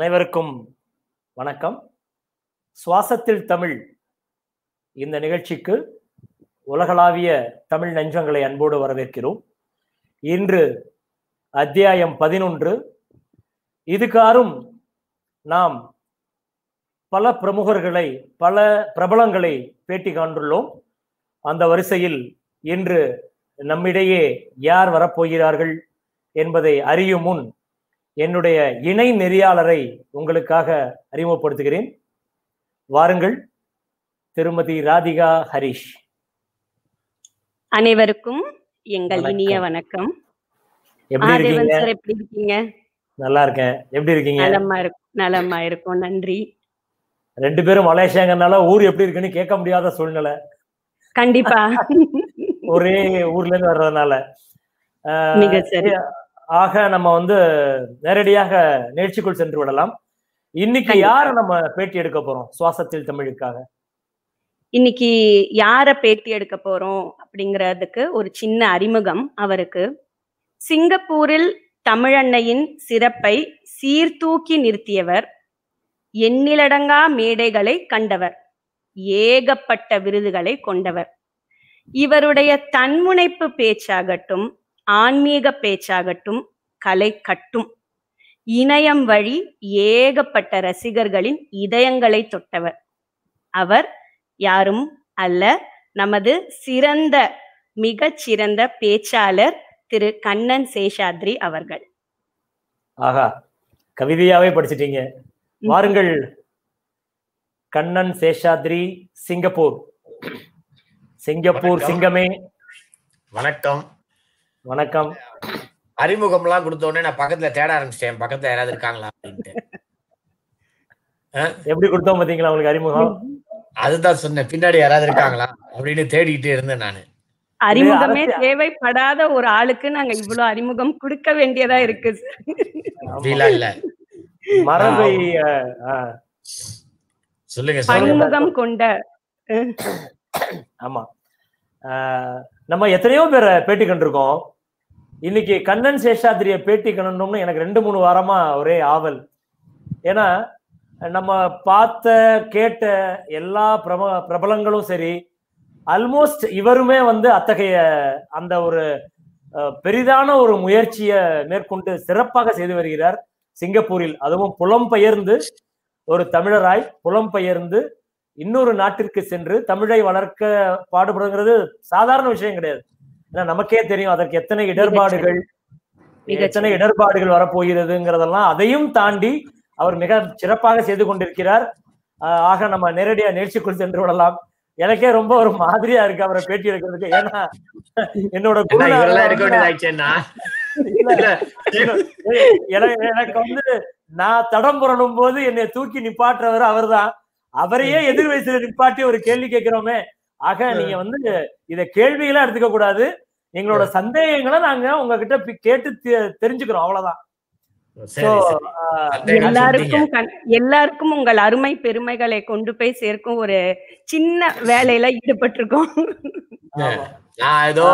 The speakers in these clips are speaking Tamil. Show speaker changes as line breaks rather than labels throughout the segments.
அனைவருக்கும் வணக்கம் சுவாசத்தில் தமிழ் இந்த நிகழ்ச்சிக்கு உலகளாவிய தமிழ் நெஞ்சங்களை அன்போடு வரவேற்கிறோம் இன்று அத்தியாயம் பதினொன்று இதுகாரும் நாம் பல பிரமுகர்களை பல பிரபலங்களை பேட்டி காண்டுள்ளோம் அந்த வரிசையில் இன்று நம்மிடையே யார் வரப்போகிறார்கள் என்பதை அறியும் முன் என்னுடைய இணை நெறியாளரை உங்களுக்காக அறிமுகப்படுத்துகிறேன் வாருங்கள் திருமதி ராதிகா ஹரிஷ்
அனைவருக்கும் எங்கள் இனிய வணக்கம் எப்படி இருக்கீங்க
நல்லா இருக்கேன் எப்படி இருக்கீங்க நலமா
இருக்கும் நலமா இருக்கும் நன்றி
ரெண்டு பேரும் மலேசியாங்கனால ஊர் எப்படி இருக்குன்னு கேட்க முடியாத சூழ்நிலை கண்டிப்பா ஒரே ஊர்ல இருந்து வர்றதுனால ஆக நம்ம வந்து நேரடியாக நிகழ்ச்சிக்குள் சென்று விடலாம் இன்னைக்கு யார நம்ம பேட்டி எடுக்க போறோம் சுவாசத்தில் தமிழுக்காக
இன்னைக்கு யார பேட்டி எடுக்க போறோம் அப்படிங்கிறதுக்கு ஒரு சின்ன அறிமுகம் அவருக்கு சிங்கப்பூரில் தமிழன்னையின் சிறப்பை சீர்தூக்கி நிறுத்தியவர் எண்ணிலடங்கா மேடைகளை கண்டவர் ஏகப்பட்ட விருதுகளை கொண்டவர் இவருடைய தன்முனைப்பு பேச்சாகட்டும் ஆன்மீக பேச்சாகட்டும் கலை கட்டும் இணையம் வழி ஏகப்பட்ட ரசிகர்களின் இதயங்களை தொட்டவர் அவர் யாரும் அல்ல நமது சிறந்த மிகச்சிறந்த பேச்சாளர் திரு கண்ணன் சேஷாத்ரி அவர்கள்
ஆஹா கவிதையாவே படிச்சிட்டீங்க வாருங்கள் கண்ணன் சேஷாத்ரி சிங்கப்பூர் சிங்கப்பூர் சிங்கமே
வணக்கம் வணக்கம் அறிமுகம் எல்லாம் கொடுத்த உடனே நான் பக்கத்துல தேட ஆரம்பிச்சிட்டேன் பக்கத்துல யாராவது இருக்காங்களா அப்படின்ட்டு எப்படி கொடுத்தோம் பாத்தீங்களா உங்களுக்கு அறிமுகம் அதுதான் சொன்னேன் பின்னாடி யாராவது இருக்காங்களா அப்படின்னு தேடிக்கிட்டே இருந்தேன் நானு
அறிமுகமே தேவைப்படாத ஒரு ஆளுக்கு நாங்க இவ்வளவு அறிமுகம் கொடுக்க வேண்டியதா இருக்கு அப்படிலாம்
இல்ல மரபை சொல்லுங்க அறிமுகம் கொண்ட ஆமா நம்ம எத்தனையோ பேரை பேட்டி கண்டிருக்கோம் இன்னைக்கு கண்ணன் சேஷாத்திரிய பேட்டி கண்டோம்னு எனக்கு ரெண்டு மூணு வாரமா ஒரே ஆவல் ஏன்னா நம்ம பார்த்த கேட்ட எல்லா பிரப பிரபலங்களும் சரி அல்மோஸ்ட் இவருமே வந்து அத்தகைய அந்த ஒரு பெரிதான ஒரு முயற்சியை மேற்கொண்டு சிறப்பாக செய்து வருகிறார் சிங்கப்பூரில் அதுவும் புலம்பெயர்ந்து ஒரு தமிழராய் புலம்பெயர்ந்து இன்னொரு நாட்டிற்கு சென்று தமிழை வளர்க்க பாடுபடுங்கிறது சாதாரண விஷயம் கிடையாது ஏன்னா நமக்கே தெரியும் அதற்கு எத்தனை இடர்பாடுகள் எத்தனை இடர்பாடுகள் வரப்போகிறதுங்கிறதெல்லாம் அதையும் தாண்டி அவர் மிக சிறப்பாக செய்து கொண்டிருக்கிறார் ஆக நம்ம நேரடியா நிகழ்ச்சிக்குள் சென்று விடலாம் எனக்கே ரொம்ப ஒரு மாதிரியா இருக்கு அவரை பேட்டி எடுக்கிறதுக்கு ஏன்னா என்னோட எனக்கு வந்து நான் தடம் புரணும் போது என்னை தூக்கி நிப்பாட்டுறவர் அவர்தான் அவரையே எதிர் வயசுல நிப்பாட்டி ஒரு கேள்வி கேட்கிறோமே ஆக நீங்க வந்து இத கேள்விகளா எடுத்துக்க கூடாது எங்களோட சந்தேகங்களை நாங்க உங்ககிட்ட கேட்டு தெரிஞ்சுக்கிறோம் அவ்வளவுதான்
எல்லாருக்கும் எல்லாருக்கும் உங்கள் அருமை பெருமைகளை கொண்டு போய் சேர்க்கும் ஒரு சின்ன வேலையில ஈடுபட்டு இருக்கோம் நான்
ஏதோ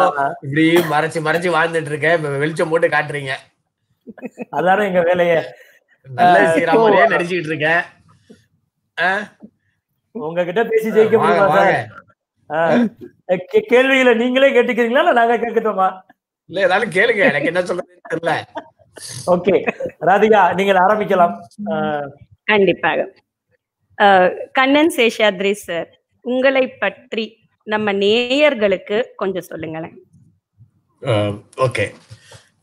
இப்படி மறைச்சு மறைச்சு வாழ்ந்துட்டு இருக்கேன் வெளிச்சம் போட்டு காட்டுறீங்க அதான எங்க வேலைய
நடிச்சுக்கிட்டு
இருக்கேன்
உங்ககிட்ட பேசி ஜெயிக்க முடியுமா கேள்விகளை நீங்களே
கேட்டுக்கிறீங்களா இல்ல நாங்க கேட்கட்டோமா இல்ல ஏதாவது கேளுங்க எனக்கு என்ன சொல்றது தெரியல ஓகே
ராதிகா நீங்க ஆரம்பிக்கலாம்
கண்டிப்பாக கண்ணன் சேஷாத்ரி சார் உங்களை பற்றி நம்ம நேயர்களுக்கு கொஞ்சம் சொல்லுங்களேன்
ஓகே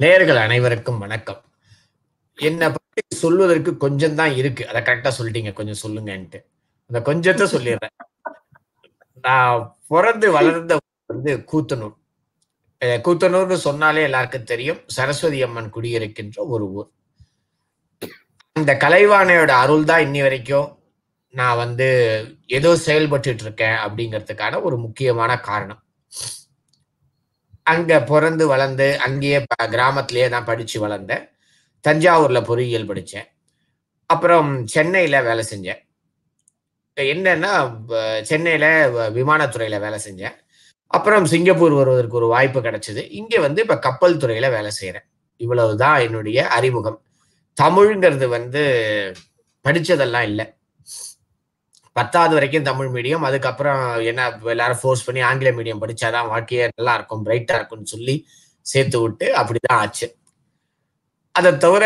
நேயர்கள் அனைவருக்கும் வணக்கம் என்னை பத்தி சொல்வதற்கு கொஞ்சம் தான் இருக்கு அதை கரெக்டா சொல்லிட்டீங்க கொஞ்சம் சொல்லுங்கன்ட்டு அந்த கொஞ்சத்தை சொல்லிடுறேன் நான் பிறந்து வளர்ந்த வந்து கூத்தனூர் கூத்தனூர்னு சொன்னாலே எல்லாருக்கும் தெரியும் சரஸ்வதி அம்மன் குடியிருக்கின்ற ஒரு ஊர் அந்த கலைவாணையோட அருள் தான் இன்னி வரைக்கும் நான் வந்து ஏதோ செயல்பட்டு இருக்கேன் அப்படிங்கிறதுக்கான ஒரு முக்கியமான காரணம் அங்க பிறந்து வளர்ந்து அங்கேயே கிராமத்திலேயே நான் படிச்சு வளர்ந்தேன் தஞ்சாவூரில் பொறியியல் படித்தேன் அப்புறம் சென்னையில் வேலை செஞ்சேன் என்னன்னா சென்னையில் விமானத்துறையில் வேலை செஞ்சேன் அப்புறம் சிங்கப்பூர் வருவதற்கு ஒரு வாய்ப்பு கிடைச்சது இங்கே வந்து இப்போ கப்பல் துறையில் வேலை செய்கிறேன் இவ்வளவு தான் என்னுடைய அறிமுகம் தமிழ்ங்கிறது வந்து படித்ததெல்லாம் இல்லை பத்தாவது வரைக்கும் தமிழ் மீடியம் அதுக்கப்புறம் என்ன எல்லாரும் ஃபோர்ஸ் பண்ணி ஆங்கில மீடியம் படித்தாதான் வாழ்க்கையே நல்லா இருக்கும் பிரைட்டாக இருக்கும்னு சொல்லி சேர்த்து விட்டு அப்படிதான் ஆச்சு அதை தவிர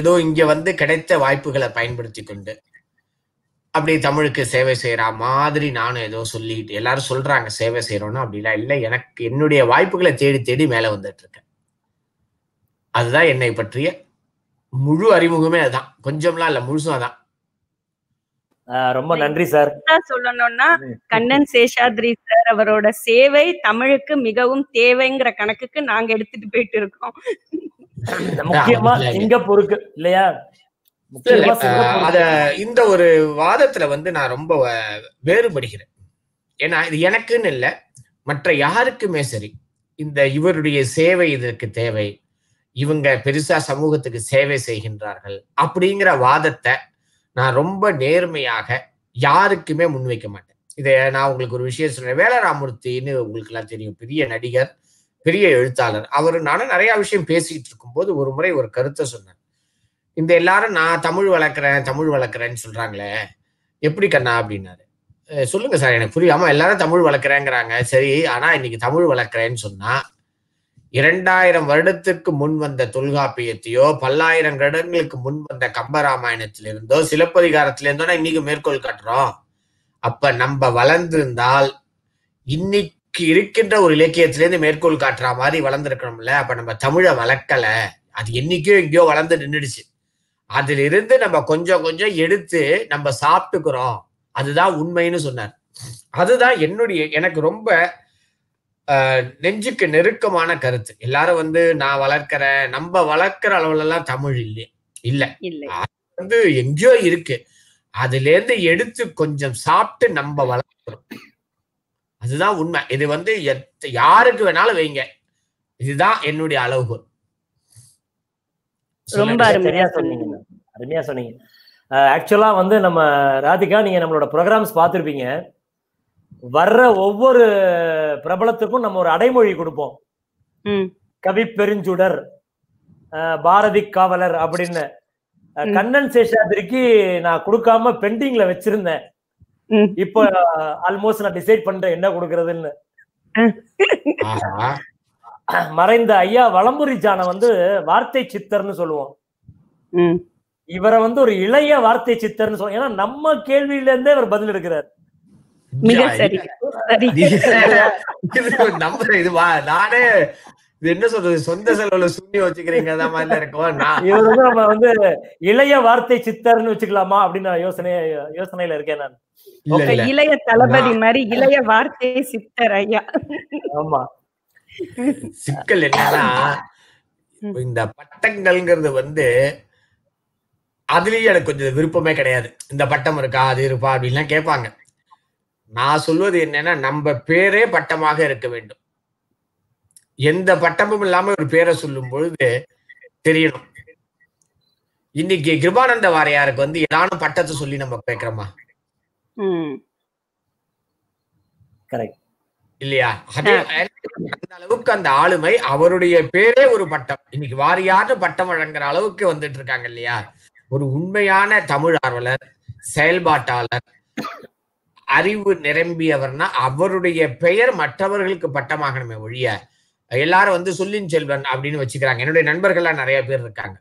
ஏதோ இங்க வந்து கிடைத்த வாய்ப்புகளை பயன்படுத்தி கொண்டு அப்படி தமிழுக்கு சேவை செய்யற மாதிரி நானும் ஏதோ சொல்லிட்டு எல்லாரும் சொல்றாங்க சேவை செய்யறோம்னா அப்படிலாம் இல்லை எனக்கு என்னுடைய வாய்ப்புகளை தேடி தேடி மேல வந்துட்டு இருக்கேன் அதுதான் என்னை பற்றிய முழு அறிமுகமே அதான் கொஞ்சம்லாம் இல்ல முழுசும் அதான் ரொம்ப நன்றி சார்
சொல்லணும்னா கண்ணன் சேஷாத்ரி சார் அவரோட சேவை தமிழுக்கு மிகவும் தேவைங்கிற கணக்குக்கு நாங்க எடுத்துட்டு போயிட்டு இருக்கோம்
முக்கியமா இல்லையா அத இந்த ஒரு வாதத்துல வந்து நான் ரொம்ப வேறுபடுகிறேன் ஏன்னா இது எனக்குன்னு இல்லை மற்ற யாருக்குமே சரி இந்த இவருடைய சேவை இதற்கு தேவை இவங்க பெருசா சமூகத்துக்கு சேவை செய்கின்றார்கள் அப்படிங்கிற வாதத்தை நான் ரொம்ப நேர்மையாக யாருக்குமே முன்வைக்க மாட்டேன் இதை நான் உங்களுக்கு ஒரு விஷயம் சொல்றேன் வேலராமூர்த்தின்னு உங்களுக்கு எல்லாம் தெரியும் பெரிய நடிகர் பெரிய எழுத்தாளர் அவர் நானும் நிறைய விஷயம் பேசிக்கிட்டு இருக்கும்போது ஒரு முறை ஒரு கருத்தை சொன்னேன் இந்த எல்லாரும் நான் தமிழ் வளர்க்குறேன் தமிழ் வளர்க்குறேன்னு சொல்றாங்களே எப்படி கண்ணா அப்படின்னாரு சொல்லுங்க சார் எனக்கு புரியாம எல்லாரும் தமிழ் வளர்க்குறேங்கிறாங்க சரி ஆனா இன்னைக்கு தமிழ் வளர்க்குறேன்னு சொன்னா இரண்டாயிரம் வருடத்திற்கு முன் வந்த தொல்காப்பியத்தையோ பல்லாயிரம் வருடங்களுக்கு முன் வந்த கம்பராமாயணத்திலிருந்தோ சிலப்பதிகாரத்திலிருந்தோனா இன்னைக்கு மேற்கோள் காட்டுறோம் அப்ப நம்ம வளர்ந்திருந்தால் இன்னைக்கு இருக்கின்ற ஒரு இலக்கியத்திலேருந்து மேற்கோள் காட்டுற மாதிரி வளர்ந்துருக்கணும்ல அப்ப நம்ம தமிழை வளர்க்கல அது என்னைக்கோ எங்கேயோ வளர்ந்து நின்றுடுச்சு அதுல இருந்து நம்ம கொஞ்சம் கொஞ்சம் எடுத்து நம்ம சாப்பிட்டுக்கிறோம் அதுதான் உண்மைன்னு சொன்னார் அதுதான் என்னுடைய எனக்கு ரொம்ப நெஞ்சுக்கு நெருக்கமான கருத்து எல்லாரும் வந்து நான் வளர்க்கிற நம்ம வளர்க்கிற அளவுல எல்லாம் தமிழ் இல்லை இல்ல வந்து எங்கேயோ இருக்கு அதுல இருந்து எடுத்து கொஞ்சம் சாப்பிட்டு நம்ம வளர்க்கிறோம் அதுதான் உண்மை இது வந்து யாருக்கு வேணாலும் வைங்க இதுதான் என்னுடைய அளவுகோல்
ரொம்ப அருமையா
சொன்னீங்க அருமையா சொன்னீங்க ஆக்சுவலா வந்து நம்ம ராதிகா நீங்க நம்மளோட ப்ரோக்ராம்ஸ் பார்த்துருப்பீங்க வர்ற ஒவ்வொரு பிரபலத்துக்கும் நம்ம ஒரு அடைமொழி கொடுப்போம் கவி பெருஞ்சுடர் பாரதி காவலர் அப்படின்னு கண்ணன் சேஷாதிரிக்கு நான் கொடுக்காம பெண்டிங்ல வச்சிருந்தேன் இப்போ ஆல்மோஸ்ட் நான் டிசைட் பண்றேன் என்ன கொடுக்கறதுன்னு மறைந்த ஐயா வளம்புரி ஜான வந்து வார்த்தை சித்தர்னு சொல்லுவோம் இவரை வந்து ஒரு இளைய வார்த்தை சித்தர்னு சொல்லுவோம் ஏன்னா நம்ம கேள்வியில இருந்தே இவர் பதில் எடுக்கிறார்
மிக சரி
நானே இது என்ன சொல்றது சொந்த செலவுல சுண்ணி வச்சுக்கிறீங்க அந்த மாதிரி இருக்கும் இது
வந்து நம்ம
வந்து இளைய வார்த்தை சித்தர்னு வச்சுக்கலாமா அப்படின்னு யோசனை யோசனையில இருக்கேன்
நான் இளைய தளபதி மாதிரி இளைய வார்த்தை சித்தர் ஐயா
ஆமா சிக்கல் என்னன்னா இந்த பட்டங்கள்ங்கிறது வந்து அதுலயும் எனக்கு கொஞ்சம் விருப்பமே கிடையாது இந்த பட்டம் இருக்கா அது இருப்பா அப்படின்லாம் கேட்பாங்க நான் சொல்வது என்னன்னா நம்ம பேரே பட்டமாக இருக்க வேண்டும் எந்த பட்டமும் இல்லாம ஒரு பேரை சொல்லும் பொழுது தெரியணும் இன்னைக்கு கிருபானந்த வாரியாருக்கு வந்து ஏதான பட்டத்தை சொல்லி நம்ம கேட்கிறோமா இல்லையா அந்த அளவுக்கு அந்த ஆளுமை அவருடைய பேரே ஒரு பட்டம் இன்னைக்கு வாரியான பட்டம் வழங்குற அளவுக்கு வந்துட்டு இருக்காங்க இல்லையா ஒரு உண்மையான தமிழ் ஆர்வலர் செயல்பாட்டாளர் அறிவு நிரம்பியவர்னா அவருடைய பெயர் மற்றவர்களுக்கு பட்டமாகணுமே ஒழிய எல்லாரும் வந்து சொல்லின் செல்வன் அப்படின்னு வச்சுக்கிறாங்க என்னுடைய நண்பர்கள்லாம் நிறைய பேர் இருக்காங்க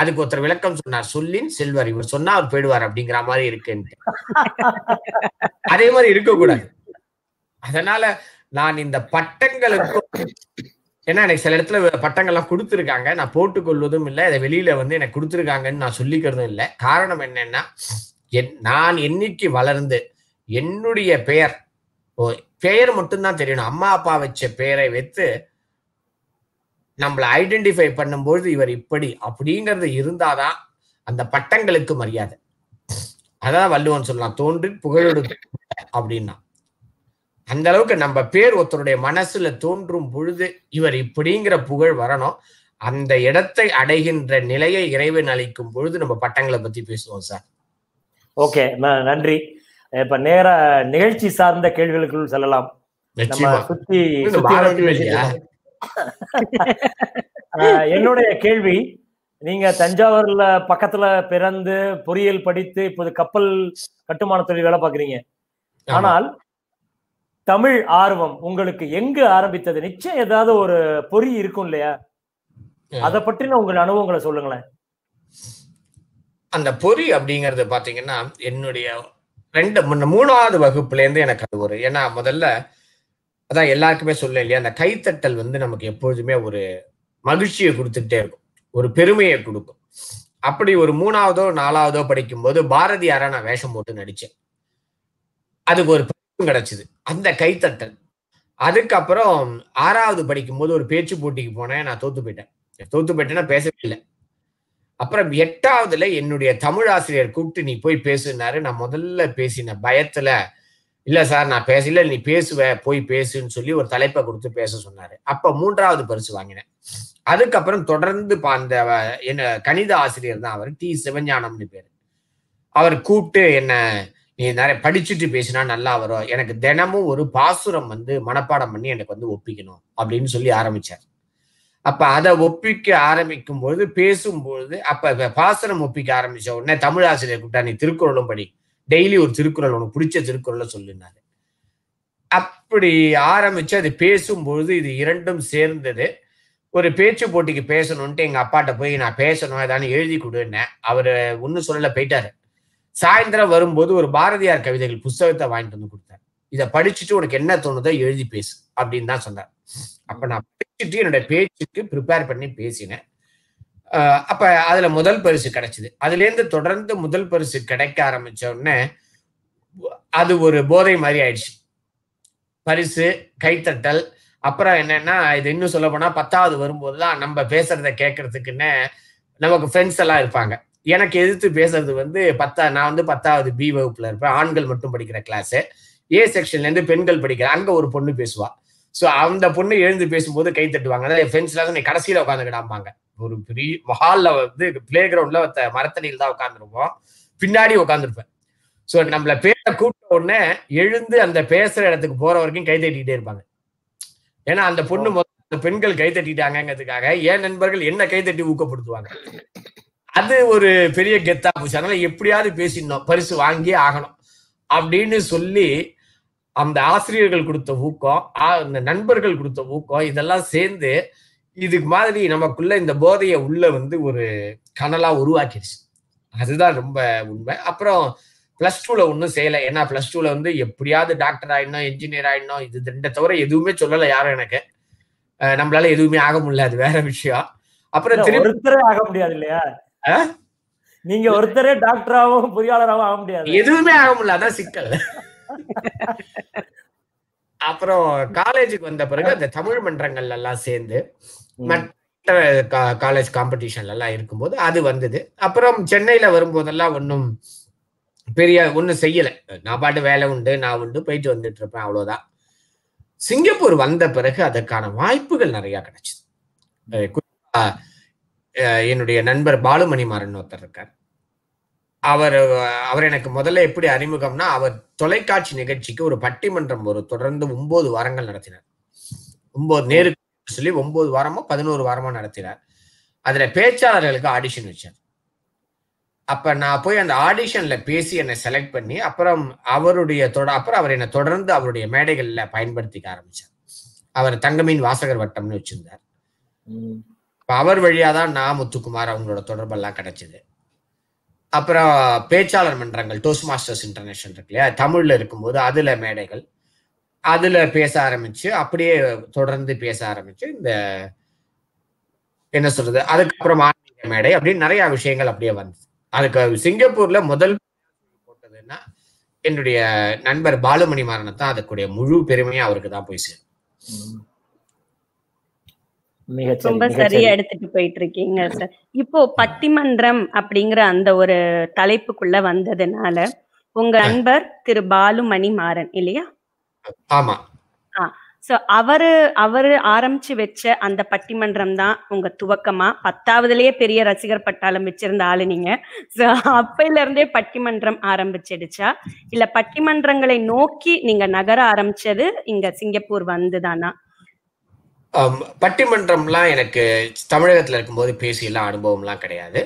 அதுக்கு ஒருத்தர் விளக்கம் சொன்னார் சொல்லின் செல்வர் இவர் சொன்னா அவர் போயிடுவார் அப்படிங்கிற மாதிரி இருக்கு அதே மாதிரி இருக்கக்கூடாது அதனால நான் இந்த பட்டங்களுக்கும் ஏன்னா எனக்கு சில இடத்துல பட்டங்கள் எல்லாம் கொடுத்துருக்காங்க நான் போட்டுக்கொள்வதும் இல்லை அதை வெளியில வந்து எனக்கு கொடுத்துருக்காங்கன்னு நான் சொல்லிக்கிறதும் இல்லை காரணம் என்னன்னா நான் என்னைக்கு வளர்ந்து என்னுடைய பெயர் பெயர் மட்டும்தான் தெரியணும் அம்மா அப்பா வச்ச பெயரை வைத்து நம்மளை ஐடென்டிஃபை பண்ணும்பொழுது இவர் இப்படி அப்படிங்கிறது இருந்தாதான் அந்த பட்டங்களுக்கு மரியாதை அதான் வள்ளுவன் சொல்லலாம் தோன்றி புகழோடு அப்படின்னா அந்த அளவுக்கு நம்ம பேர் ஒருத்தருடைய மனசுல தோன்றும் பொழுது இவர் இப்படிங்கிற புகழ் வரணும் அந்த இடத்தை அடைகின்ற நிலையை இறைவன் அளிக்கும் பொழுது நம்ம பட்டங்களை பத்தி பேசுவோம் சார்
ஓகே நன்றி இப்ப நேர நிகழ்ச்சி சார்ந்த கேள்விகளுக்குள் செல்லலாம் நம்ம சுத்தி என்னுடைய கேள்வி நீங்க தஞ்சாவூர்ல பக்கத்துல பிறந்து பொறியியல் படித்து இப்போது கப்பல் கட்டுமான தொழில் வேலை பாக்குறீங்க ஆனால் தமிழ் ஆர்வம் உங்களுக்கு எங்கு ஆரம்பித்தது நிச்சயம் ஏதாவது ஒரு பொறி இருக்கும் இல்லையா அதை பற்றின உங்கள் அனுபவங்களை சொல்லுங்களேன்
அந்த பொறி அப்படிங்கறது பாத்தீங்கன்னா என்னுடைய ரெண்டு மூணாவது வகுப்புலேருந்து எனக்கு அது ஒரு ஏன்னா முதல்ல அதான் எல்லாருக்குமே சொல்ல இல்லையா அந்த கைத்தட்டல் வந்து நமக்கு எப்பொழுதுமே ஒரு மகிழ்ச்சியை கொடுத்துட்டே இருக்கும் ஒரு பெருமையை கொடுக்கும் அப்படி ஒரு மூணாவதோ நாலாவதோ படிக்கும்போது பாரதியாரா நான் வேஷம் போட்டு நடிச்சேன் அதுக்கு ஒரு பரிசும் கிடைச்சிது அந்த கைத்தட்டல் அதுக்கப்புறம் ஆறாவது படிக்கும்போது ஒரு பேச்சு போட்டிக்கு போனேன் நான் தோத்து போயிட்டேன் தோத்து போயிட்டேன்னா பேசவே இல்லை அப்புறம் எட்டாவதுல என்னுடைய தமிழ் ஆசிரியர் கூப்பிட்டு நீ போய் பேசுனாரு நான் முதல்ல பேசின பயத்துல இல்லை சார் நான் பேசல நீ பேசுவ போய் பேசுன்னு சொல்லி ஒரு தலைப்பை கொடுத்து பேச சொன்னாரு அப்ப மூன்றாவது பரிசு வாங்கினேன் அதுக்கப்புறம் தொடர்ந்து அந்த என்ன கணித ஆசிரியர் தான் அவர் டி சிவஞானம்னு பேர் அவர் கூப்பிட்டு என்ன நீ நிறைய படிச்சுட்டு பேசினா நல்லா வரும் எனக்கு தினமும் ஒரு பாசுரம் வந்து மனப்பாடம் பண்ணி எனக்கு வந்து ஒப்பிக்கணும் அப்படின்னு சொல்லி ஆரம்பிச்சார் அப்ப அதை ஒப்பிக்க ஆரம்பிக்கும் பொழுது பேசும்பொழுது அப்ப பாசனம் ஒப்பிக்க ஆரம்பிச்ச உடனே தமிழ் ஆசிரியர் கூப்பிட்டா நீ திருக்குறளும் படி டெய்லி ஒரு திருக்குறள் உனக்கு பிடிச்ச திருக்குறள் சொல்லினாரு அப்படி ஆரம்பிச்சு அது பேசும்பொழுது இது இரண்டும் சேர்ந்தது ஒரு பேச்சு போட்டிக்கு பேசணும்ட்டு எங்க அப்பாட்ட போய் நான் பேசணும் ஏதாவது எழுதி கொடுன்னேன் அவர் ஒன்றும் சொல்லல போயிட்டாரு சாயந்தரம் வரும்போது ஒரு பாரதியார் கவிதைகள் புஸ்தகத்தை வாங்கிட்டு வந்து கொடுத்தாரு இதை படிச்சுட்டு உனக்கு என்ன தோணுதோ எழுதி பேசு அப்படின்னு தான் சொன்னார் அப்ப நான் படிச்சுட்டு என்னோட பேச்சுக்கு ப்ரிப்பேர் பண்ணி பேசினேன் அப்ப அதுல முதல் பரிசு கிடைச்சிது அதுலேருந்து தொடர்ந்து முதல் பரிசு கிடைக்க ஆரம்பிச்ச உடனே அது ஒரு போதை மாதிரி ஆயிடுச்சு பரிசு கைத்தட்டல் அப்புறம் என்னன்னா இது இன்னும் சொல்ல போனா பத்தாவது வரும்போது தான் நம்ம பேசுறத கேட்கறதுக்குன்னு நமக்கு ஃப்ரெண்ட்ஸ் எல்லாம் இருப்பாங்க எனக்கு எதிர்த்து பேசுறது வந்து பத்தா நான் வந்து பத்தாவது பி வகுப்புல இருப்பேன் ஆண்கள் மட்டும் படிக்கிற கிளாஸு ஏ செக்ஷன்ல இருந்து பெண்கள் படிக்கிறாங்க அங்க ஒரு பொண்ணு பேசுவா சோ அந்த பொண்ணு எழுந்து பேசும்போது கை தட்டுவாங்க அதாவது நீ கடைசியில உட்காந்துக்கிடாம்பாங்க ஒரு பெரிய மஹால்ல வந்து பிளே கிரவுண்ட்ல மரத்தடியில் தான் உட்காந்துருப்போம் பின்னாடி உட்காந்துருப்பேன் சோ நம்மள பேரை கூப்பிட்ட உடனே எழுந்து அந்த பேசுற இடத்துக்கு போற வரைக்கும் கை தட்டிட்டே இருப்பாங்க ஏன்னா அந்த பொண்ணு அந்த பெண்கள் கை தட்டிட்டாங்கிறதுக்காக என் நண்பர்கள் என்ன கை தட்டி ஊக்கப்படுத்துவாங்க அது ஒரு பெரிய கெத்தா போச்சு அதனால எப்படியாவது பேசிடணும் பரிசு வாங்கி ஆகணும் அப்படின்னு சொல்லி அந்த ஆசிரியர்கள் கொடுத்த ஊக்கம் அந்த நண்பர்கள் கொடுத்த ஊக்கம் இதெல்லாம் சேர்ந்து இதுக்கு மாதிரி நமக்குள்ள இந்த போதையை உள்ள வந்து ஒரு கனலா உருவாக்கிடுச்சு அதுதான் ரொம்ப உண்மை அப்புறம் பிளஸ் டூல ஒன்றும் செய்யலை ஏன்னா பிளஸ் டூல வந்து எப்படியாவது டாக்டர் ஆயிடணும் என்ஜினியர் ஆயிடணும் இது ரெண்ட தவிர எதுவுமே சொல்லலை யாரும் எனக்கு நம்மளால எதுவுமே ஆக முடியல அது வேற விஷயம் அப்புறம் ஒருத்தரே ஆக முடியாது இல்லையா நீங்க ஒருத்தரே டாக்டராகவும் பொறியாளராகவும் ஆக முடியாது எதுவுமே ஆக முடியல அதான் சிக்கல் அப்புறம் காலேஜுக்கு வந்த பிறகு அந்த தமிழ் மன்றங்கள் எல்லாம் சேர்ந்து
மற்ற
காலேஜ் காம்படிஷன்ல எல்லாம் இருக்கும்போது அது வந்தது அப்புறம் சென்னையில வரும்போதெல்லாம் ஒன்றும் பெரிய ஒன்றும் செய்யல நான் பாட்டு வேலை உண்டு நான் உண்டு போயிட்டு வந்துட்டு இருப்பேன் அவ்வளவுதான் சிங்கப்பூர் வந்த பிறகு அதற்கான வாய்ப்புகள் நிறையா கிடைச்சிது என்னுடைய நண்பர் பாலுமணி மாறன் ஒருத்தர் இருக்கார் அவர் அவர் எனக்கு முதல்ல எப்படி அறிமுகம்னா அவர் தொலைக்காட்சி நிகழ்ச்சிக்கு ஒரு பட்டிமன்றம் ஒரு தொடர்ந்து ஒன்பது வாரங்கள் நடத்தினார் ஒன்பது நேருக்கு சொல்லி ஒன்பது வாரமோ பதினோரு வாரமோ நடத்தினார் அதுல பேச்சாளர்களுக்கு ஆடிஷன் வச்சார் அப்ப நான் போய் அந்த ஆடிஷன்ல பேசி என்னை செலக்ட் பண்ணி அப்புறம் அவருடைய தொட அப்புறம் அவர் என்னை தொடர்ந்து அவருடைய மேடைகள்ல பயன்படுத்திக்க ஆரம்பிச்சார் அவர் தங்கமீன் வாசகர் வட்டம்னு வச்சிருந்தார் அவர் வழியாதான் நான் முத்துக்குமார் அவங்களோட தொடர்பெல்லாம் கிடைச்சது அப்புறம் பேச்சாளர் மன்றங்கள் டோஸ்ட் மாஸ்டர்ஸ் இன்டர்நேஷனல் இருக்கு இல்லையா தமிழில் இருக்கும்போது அதில் மேடைகள் அதில் பேச ஆரம்பிச்சு அப்படியே தொடர்ந்து பேச ஆரம்பிச்சு இந்த என்ன சொல்றது அதுக்கப்புறம் ஆன்மீக மேடை அப்படின்னு நிறைய விஷயங்கள் அப்படியே வந்தது அதுக்கு சிங்கப்பூர்ல முதல் போட்டதுன்னா என்னுடைய நண்பர் பாலுமணி மாறனை தான் அதுக்குடைய முழு பெருமையா அவருக்கு தான் போய்
சேரும்
ரொம்ப சரியா
எடுத்துட்டு போயிட்டு இருக்கீங்க சார் இப்போ பட்டிமன்றம் அப்படிங்கிற அந்த ஒரு தலைப்புக்குள்ள வந்ததுனால உங்க அன்பர் திரு பாலுமணி மாறன் இல்லையா ஆமா சோ அவரு அவரு ஆரம்பிச்சு வச்ச அந்த பட்டிமன்றம் தான் உங்க துவக்கமா பத்தாவதுலயே பெரிய ரசிகர் பட்டாளம் வச்சிருந்த ஆளு நீங்க சோ அப்பையில இருந்தே பட்டிமன்றம் ஆரம்பிச்சிடுச்சா இல்ல பட்டிமன்றங்களை நோக்கி நீங்க நகர ஆரம்பிச்சது இங்க சிங்கப்பூர் வந்துதானா
Um, பட்டிமன்றம்லாம் எனக்கு தமிழகத்தில் இருக்கும்போது பேசியெல்லாம் அனுபவம்லாம் கிடையாது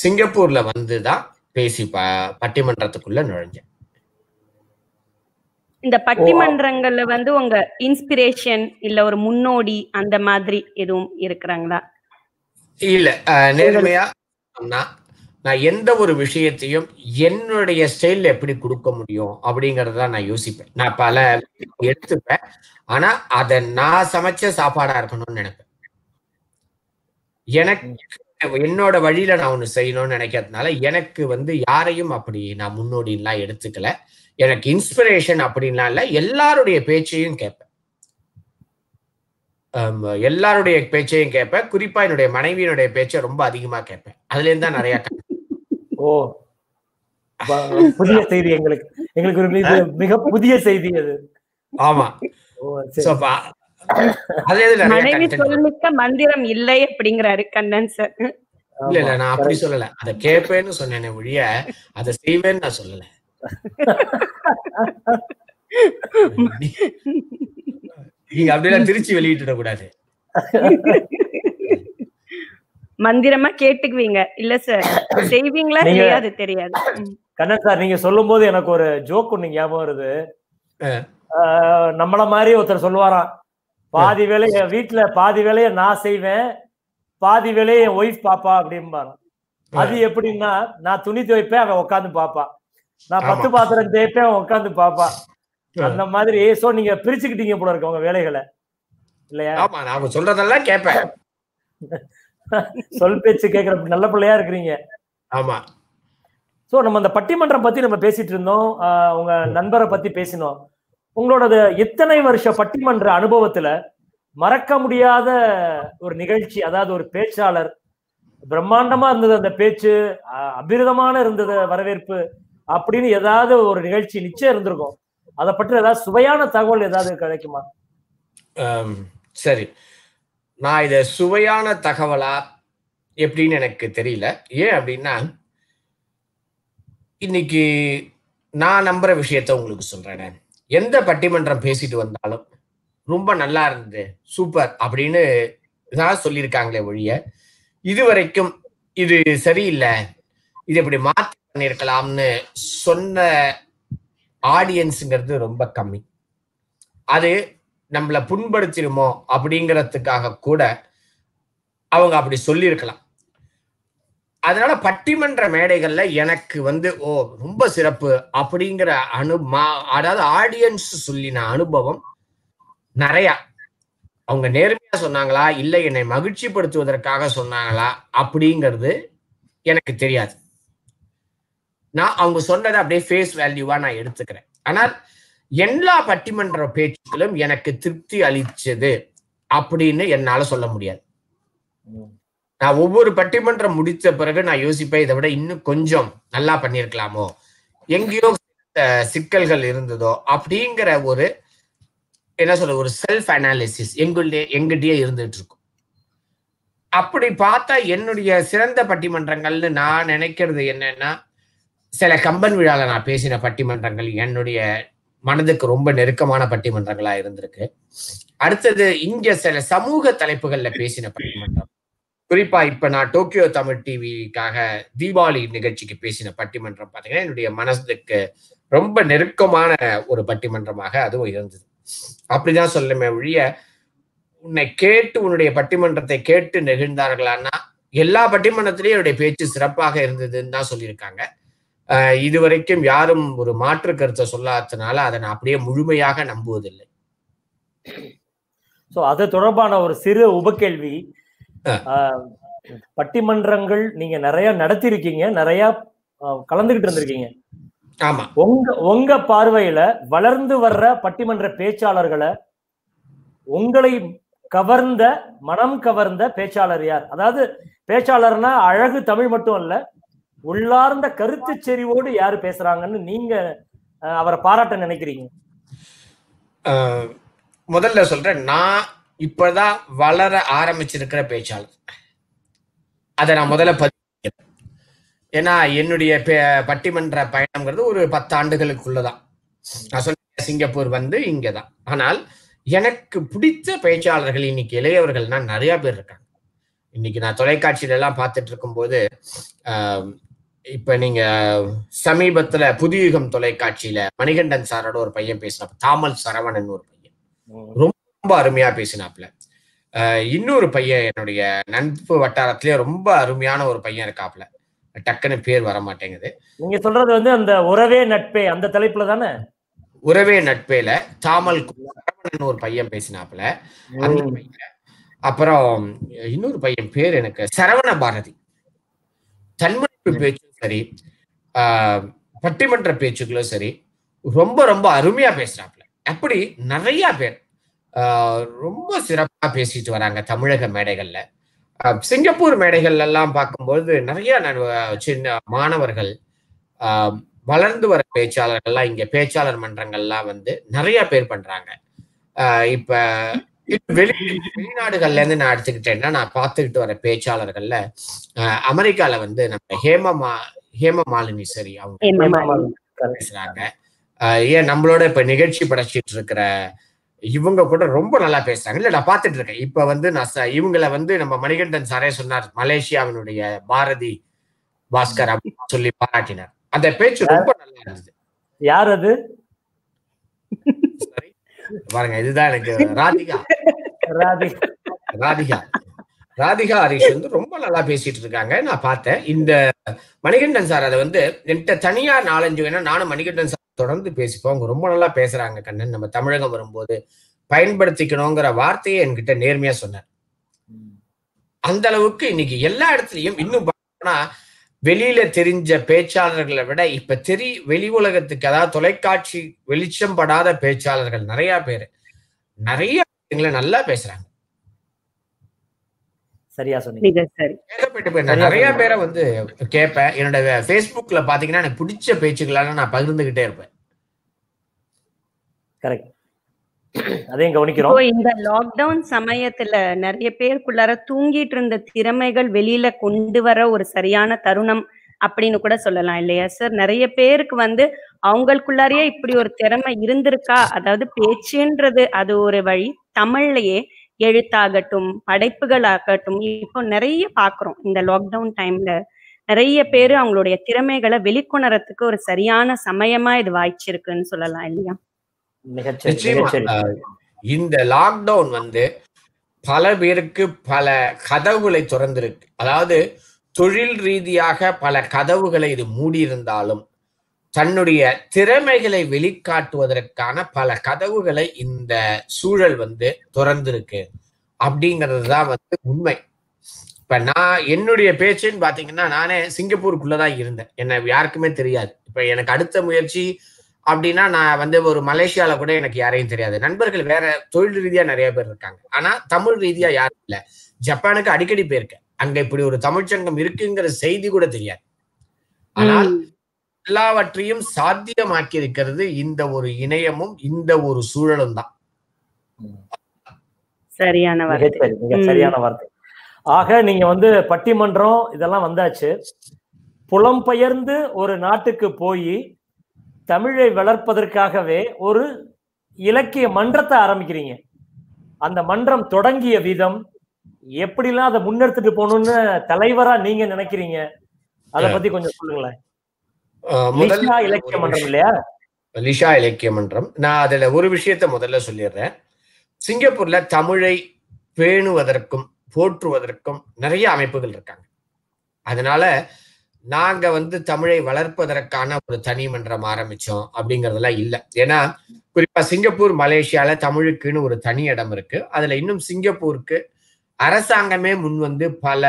சிங்கப்பூர்ல வந்து தான் பேசி ப பட்டிமன்றத்துக்குள்ள நுழைஞ்சேன்
இந்த பட்டிமன்றங்கள்ல வந்து உங்க இன்ஸ்பிரேஷன் இல்ல ஒரு முன்னோடி அந்த மாதிரி எதுவும் இருக்கிறாங்களா
இல்ல நேர்மையா நான் எந்த ஒரு விஷயத்தையும் என்னுடைய ஸ்டைல் எப்படி கொடுக்க முடியும் அப்படிங்கறத நான் யோசிப்பேன் நான் பல எடுத்துப்பேன் ஆனா அதை நான் சமைச்ச சாப்பாடா இருக்கணும்னு நினைப்பேன் எனக்கு என்னோட வழியில நான் ஒன்று செய்யணும்னு நினைக்கிறதுனால எனக்கு வந்து யாரையும் அப்படி நான் முன்னோடிலாம் எடுத்துக்கல எனக்கு இன்ஸ்பிரேஷன் அப்படின்லாம் இல்லை எல்லாருடைய பேச்சையும் கேட்பேன் எல்லாருடைய பேச்சையும் கேட்பேன் குறிப்பா என்னுடைய மனைவியினுடைய பேச்சை ரொம்ப அதிகமா கேட்பேன் அதுலேருந்து தான் நிறைய ஓ புதிய செய்தி எங்களுக்கு எங்களுக்கு ஒரு மிக புதிய செய்தி அது ஆமா
மந்திரம் இல்லை அப்படிங்கிறாரு கண்ணன் சார் இல்ல
இல்ல நான் அப்படி சொல்லல அத கேட்பேன்னு சொன்னேன் ஒழிய அத செய்வேன்னு நான் சொல்லல நீங்க அப்படிலாம் திருச்சி வெளியிட்டுட கூடாது
மந்திரமா கேட்டுக்குவீங்க இல்ல சார் செய்வீங்களா தெரியாது தெரியாது
கண்ணன் சார் நீங்க சொல்லும் போது எனக்கு ஒரு ஜோக் ஒண்ணு ஞாபகம் வருது நம்மள மாதிரி ஒருத்தர் சொல்லுவாராம் பாதி வேலைய வீட்டுல பாதி வேலைய நான் செய்வேன் பாதி வேலைய என் ஒய்ஃப் பாப்பா அப்படிம்பாரு அது எப்படின்னா நான் துணி துவைப்பேன் அவன் உட்காந்து பாப்பா நான் பத்து பாத்திரம் தேய்ப்பேன் அவன் உட்காந்து பாப்பா அந்த மாதிரி சோ நீங்க பிரிச்சுக்கிட்டீங்க போல இருக்கவங்க உங்க வேலைகளை
இல்லையா சொல்றதெல்லாம் கேட்பேன்
சொல் பேச்சு கேட்கிற நல்ல பிள்ளையா இருக்கிறீங்க ஆமா சோ நம்ம அந்த பட்டிமன்றம் பத்தி நம்ம பேசிட்டு இருந்தோம் உங்க நண்பரை பத்தி பேசினோம் உங்களோட எத்தனை வருஷ பட்டிமன்ற அனுபவத்துல மறக்க முடியாத ஒரு நிகழ்ச்சி அதாவது ஒரு பேச்சாளர் பிரம்மாண்டமா இருந்தது அந்த பேச்சு அபிரதமான இருந்தது வரவேற்பு அப்படின்னு ஏதாவது ஒரு நிகழ்ச்சி நிச்சயம் இருந்திருக்கும் அதை பற்றி ஏதாவது சுவையான தகவல் ஏதாவது கிடைக்குமா
சரி நான் இதை சுவையான தகவலா எப்படின்னு எனக்கு தெரியல ஏன் அப்படின்னா இன்னைக்கு நான் நம்புற விஷயத்த உங்களுக்கு சொல்றேன் எந்த பட்டிமன்றம் பேசிட்டு வந்தாலும் ரொம்ப நல்லா இருந்தது சூப்பர் அப்படின்னு தான் சொல்லியிருக்காங்களே ஒழிய இது வரைக்கும் இது சரியில்லை இது இப்படி மாற்றி பண்ணியிருக்கலாம்னு சொன்ன ஆடியன்ஸுங்கிறது ரொம்ப கம்மி அது நம்மளை புண்படுத்திடுமோ அப்படிங்கிறதுக்காக கூட அவங்க அப்படி சொல்லியிருக்கலாம் அதனால பட்டிமன்ற மேடைகள்ல எனக்கு வந்து ஓ ரொம்ப சிறப்பு அப்படிங்கிற அனு அதாவது ஆடியன்ஸ் சொல்லின அனுபவம் நிறையா அவங்க நேர்மையா சொன்னாங்களா இல்லை என்னை மகிழ்ச்சி படுத்துவதற்காக சொன்னாங்களா அப்படிங்கிறது எனக்கு தெரியாது நான் அவங்க சொன்னதை அப்படியே ஃபேஸ் வேல்யூவா நான் எடுத்துக்கிறேன் ஆனால் எல்லா பட்டிமன்ற பேச்சுக்களும் எனக்கு திருப்தி அளிச்சது அப்படின்னு என்னால சொல்ல முடியாது நான் ஒவ்வொரு பட்டிமன்றம் முடித்த பிறகு நான் யோசிப்பேன் இதை விட இன்னும் கொஞ்சம் நல்லா பண்ணியிருக்கலாமோ எங்கேயோ சிக்கல்கள் இருந்ததோ அப்படிங்கிற ஒரு என்ன சொல்ற ஒரு செல்ஃப் அனாலிசிஸ் எங்களுடைய எங்கிட்டயே இருந்துட்டு இருக்கும் அப்படி பார்த்தா என்னுடைய சிறந்த பட்டிமன்றங்கள்னு நான் நினைக்கிறது என்னன்னா சில கம்பன் விழாவில் நான் பேசின பட்டிமன்றங்கள் என்னுடைய மனதுக்கு ரொம்ப நெருக்கமான பட்டிமன்றங்களா இருந்திருக்கு அடுத்தது இங்க சில சமூக தலைப்புகள்ல பேசின பட்டிமன்றம் குறிப்பா இப்ப நான் டோக்கியோ தமிழ் டிவிக்காக தீபாவளி நிகழ்ச்சிக்கு பேசின பட்டிமன்றம் பாத்தீங்கன்னா என்னுடைய மனசுக்கு ரொம்ப நெருக்கமான ஒரு பட்டிமன்றமாக அதுவும் இருந்தது அப்படிதான் சொல்லுமே ஒழிய உன்னை கேட்டு உன்னுடைய பட்டிமன்றத்தை கேட்டு நெகிழ்ந்தார்களான்னா எல்லா பட்டிமன்றத்திலையும் என்னுடைய பேச்சு சிறப்பாக இருந்ததுன்னு தான் சொல்லியிருக்காங்க இதுவரைக்கும் யாரும் ஒரு மாற்று கருத்தை சொல்லாததுனால அதை நான் அப்படியே முழுமையாக நம்புவதில்லை ஸோ
அது தொடர்பான ஒரு சிறு உபகேள்வி பட்டிமன்றங்கள் நீங்க நிறைய இருக்கீங்க நிறைய கலந்துகிட்டு இருந்திருக்கீங்க ஆமா உங்க உங்க பார்வையில வளர்ந்து வர்ற பட்டிமன்ற பேச்சாளர்களை உங்களை கவர்ந்த மனம் கவர்ந்த பேச்சாளர் யார் அதாவது பேச்சாளர்னா அழகு தமிழ் மட்டும் அல்ல உள்ளார்ந்த கருத்து செறிவோடு யாரு பேசுறாங்கன்னு நீங்க அவரை
பாராட்ட நினைக்கிறீங்க முதல்ல சொல்றேன் நான் இப்பதான் வளர ஆரம்பிச்சிருக்கிற பேச்சாளர் அதை நான் முதல்ல பதிக்கிறேன் ஏன்னா என்னுடைய பட்டிமன்ற பயணம்ங்கிறது ஒரு பத்து ஆண்டுகளுக்குள்ளதான் நான் சொல்ல சிங்கப்பூர் வந்து இங்கதான் ஆனால் எனக்கு பிடித்த பேச்சாளர்கள் இன்னைக்கு இளையவர்கள்னா நிறைய பேர் இருக்காங்க இன்னைக்கு நான் தொலைக்காட்சியில எல்லாம் பார்த்துட்டு இருக்கும்போது இப்ப நீங்க சமீபத்துல யுகம் தொலைக்காட்சியில மணிகண்டன் சாரோட ஒரு பையன் பேசினா தாமல் சரவணன் ஒரு பையன் ரொம்ப அருமையா பேசினாப்ல இன்னொரு பையன் என்னுடைய நட்பு வட்டாரத்திலேயே ரொம்ப அருமையான ஒரு பையன் இருக்காப்ல டக்குன்னு பேர் வர மாட்டேங்குது நீங்க சொல்றது வந்து அந்த உறவே நட்பே அந்த தலைப்புல தானே உறவே நட்பேல தாமல் சரவணன் ஒரு பையன் பேசினாப்ல அந்த பையன் அப்புறம் இன்னொரு பையன் பேர் எனக்கு சரவண பாரதி தன்மன் பேச்சும் சரி பட்டிமன்ற பேச்சுக்களும் சரி ரொம்ப ரொம்ப அருமையா பேசுறாப்ல அப்படி நிறைய பேர் ரொம்ப சிறப்பா பேசிட்டு வராங்க தமிழக மேடைகள்ல சிங்கப்பூர் மேடைகள் எல்லாம் பார்க்கும்போது நிறைய சின்ன மாணவர்கள் வளர்ந்து வர பேச்சாளர்கள்லாம் இங்க பேச்சாளர் மன்றங்கள்லாம் வந்து நிறைய பேர் பண்றாங்க இப்ப வெளிநாடுகள்ல இருந்து நான் எடுத்துக்கிட்டேன்னா நான் பார்த்துக்கிட்டு வர பேச்சாளர்கள்ல அமெரிக்கால வந்து நம்ம ஹேமமா ஹேம மாலினி சரி அவங்க பேசுறாங்க ஏன் நம்மளோட இப்ப நிகழ்ச்சி படைச்சிட்டு இருக்கிற இவங்க கூட ரொம்ப நல்லா பேசுறாங்க இல்ல நான் பாத்துட்டு இருக்கேன் இப்ப வந்து நான் இவங்களை வந்து நம்ம மணிகண்டன் சாரே சொன்னார் மலேசியாவினுடைய பாரதி பாஸ்கர் அப்படின்னு சொல்லி பாராட்டினார் அந்த பேச்சு ரொம்ப நல்லா இருந்தது யார் அது பாருங்க இதுதான் எனக்கு ராதிகா ராதிகா ராதிகா ராதிகா ஹரிஷ் வந்து ரொம்ப நல்லா பேசிட்டு இருக்காங்க நான் பார்த்தேன் இந்த மணிகண்டன் சார் அதை வந்து என்கிட்ட தனியா நாலஞ்சு வேணா நானும் மணிகண்டன் சார் தொடர்ந்து பேசிப்போம் அவங்க ரொம்ப நல்லா பேசுறாங்க கண்ணன் நம்ம தமிழகம் வரும்போது பயன்படுத்திக்கணுங்கிற வார்த்தையை என்கிட்ட நேர்மையா சொன்னார் அந்த அளவுக்கு இன்னைக்கு எல்லா இடத்துலயும் இன்னும் வெளியில தெரிஞ்ச பேச்சாளர்களை விட இப்ப தெரி வெளி உலகத்துக்கு அதாவது தொலைக்காட்சி வெளிச்சம் படாத பேச்சாளர்கள் நிறைய பேர் நிறைய நல்லா பேசுறாங்க சரியா சொன்னீங்க நிறைய பேரை வந்து கேட்பேன் என்னோட பேஸ்புக்ல பாத்தீங்கன்னா எனக்கு பிடிச்ச பேச்சுக்களால நான் பகிர்ந்துகிட்டே இருப்பேன் கரெக்ட் அதையும் கவனிக்கிறோம்
இந்த லாக்டவுன் சமயத்துல நிறைய பேருக்குள்ளார தூங்கிட்டு இருந்த திறமைகள் வெளியில கொண்டு வர ஒரு சரியான தருணம் அப்படின்னு கூட சொல்லலாம் இல்லையா சார் நிறைய பேருக்கு வந்து அவங்களுக்குள்ளாரியே இப்படி ஒரு திறமை இருந்திருக்கா அதாவது பேச்சுன்றது அது ஒரு வழி தமிழ்லயே எழுத்தாகட்டும் படைப்புகள் ஆகட்டும் இப்போ நிறைய பாக்குறோம் இந்த லாக்டவுன் டைம்ல நிறைய பேரு அவங்களுடைய திறமைகளை வெளிக்கொணரத்துக்கு ஒரு சரியான சமயமா இது வாய்ச்சிருக்குன்னு சொல்லலாம் இல்லையா
இந்த லாக்டவுன் வந்து பல பேருக்கு பல கதவுகளை திறந்திருக்கு அதாவது தொழில் ரீதியாக பல கதவுகளை இது மூடியிருந்தாலும் தன்னுடைய திறமைகளை வெளிக்காட்டுவதற்கான பல கதவுகளை இந்த சூழல் வந்து திறந்திருக்கு அப்படிங்கிறது தான் வந்து உண்மை இப்ப நான் என்னுடைய பேச்சுன்னு பாத்தீங்கன்னா நானே சிங்கப்பூருக்குள்ளதான் இருந்தேன் என்ன யாருக்குமே தெரியாது இப்ப எனக்கு அடுத்த முயற்சி அப்படின்னா நான் வந்து ஒரு மலேசியால கூட எனக்கு யாரையும் தெரியாது நண்பர்கள் வேற தொழில் ரீதியா நிறைய பேர் இருக்காங்க ஆனா தமிழ் ரீதியா யாரும் இல்ல ஜப்பானுக்கு அடிக்கடி போயிருக்கேன் அங்க இப்படி ஒரு தமிழ்ச்சங்கம் இருக்குங்கிற செய்தி கூட தெரியாது ஆனால் எல்லாவற்றையும் சாத்தியமாக்கி இருக்கிறது இந்த ஒரு இணையமும் இந்த ஒரு சூழலும் தான் சரியான
வார்த்தை சரியான வார்த்தை ஆக நீங்க வந்து பட்டிமன்றம் இதெல்லாம் வந்தாச்சு புலம்பெயர்ந்து ஒரு நாட்டுக்கு போய் தமிழை வளர்ப்பதற்காகவே ஒரு இலக்கிய மன்றத்தை ஆரம்பிக்கிறீங்க அந்த மன்றம் தொடங்கிய விதம் எப்படிலாம் அதை முன்னெடுத்துட்டு போகணும்னு தலைவரா நீங்க நினைக்கிறீங்க அதை பத்தி கொஞ்சம் சொல்லுங்களேன்
இலக்கிய மன்றம் இல்லையா லிஷா இலக்கிய மன்றம் நான் அதுல ஒரு விஷயத்த முதல்ல சொல்லிடுறேன் சிங்கப்பூர்ல தமிழை பேணுவதற்கும் போற்றுவதற்கும் நிறைய அமைப்புகள் இருக்காங்க அதனால நாங்க வந்து தமிழை வளர்ப்பதற்கான ஒரு தனி மன்றம் ஆரம்பிச்சோம் அப்படிங்கறதெல்லாம் இல்லை ஏன்னா குறிப்பா சிங்கப்பூர் மலேசியால தமிழுக்குன்னு ஒரு தனி இடம் இருக்கு அதுல இன்னும் சிங்கப்பூருக்கு அரசாங்கமே முன் வந்து பல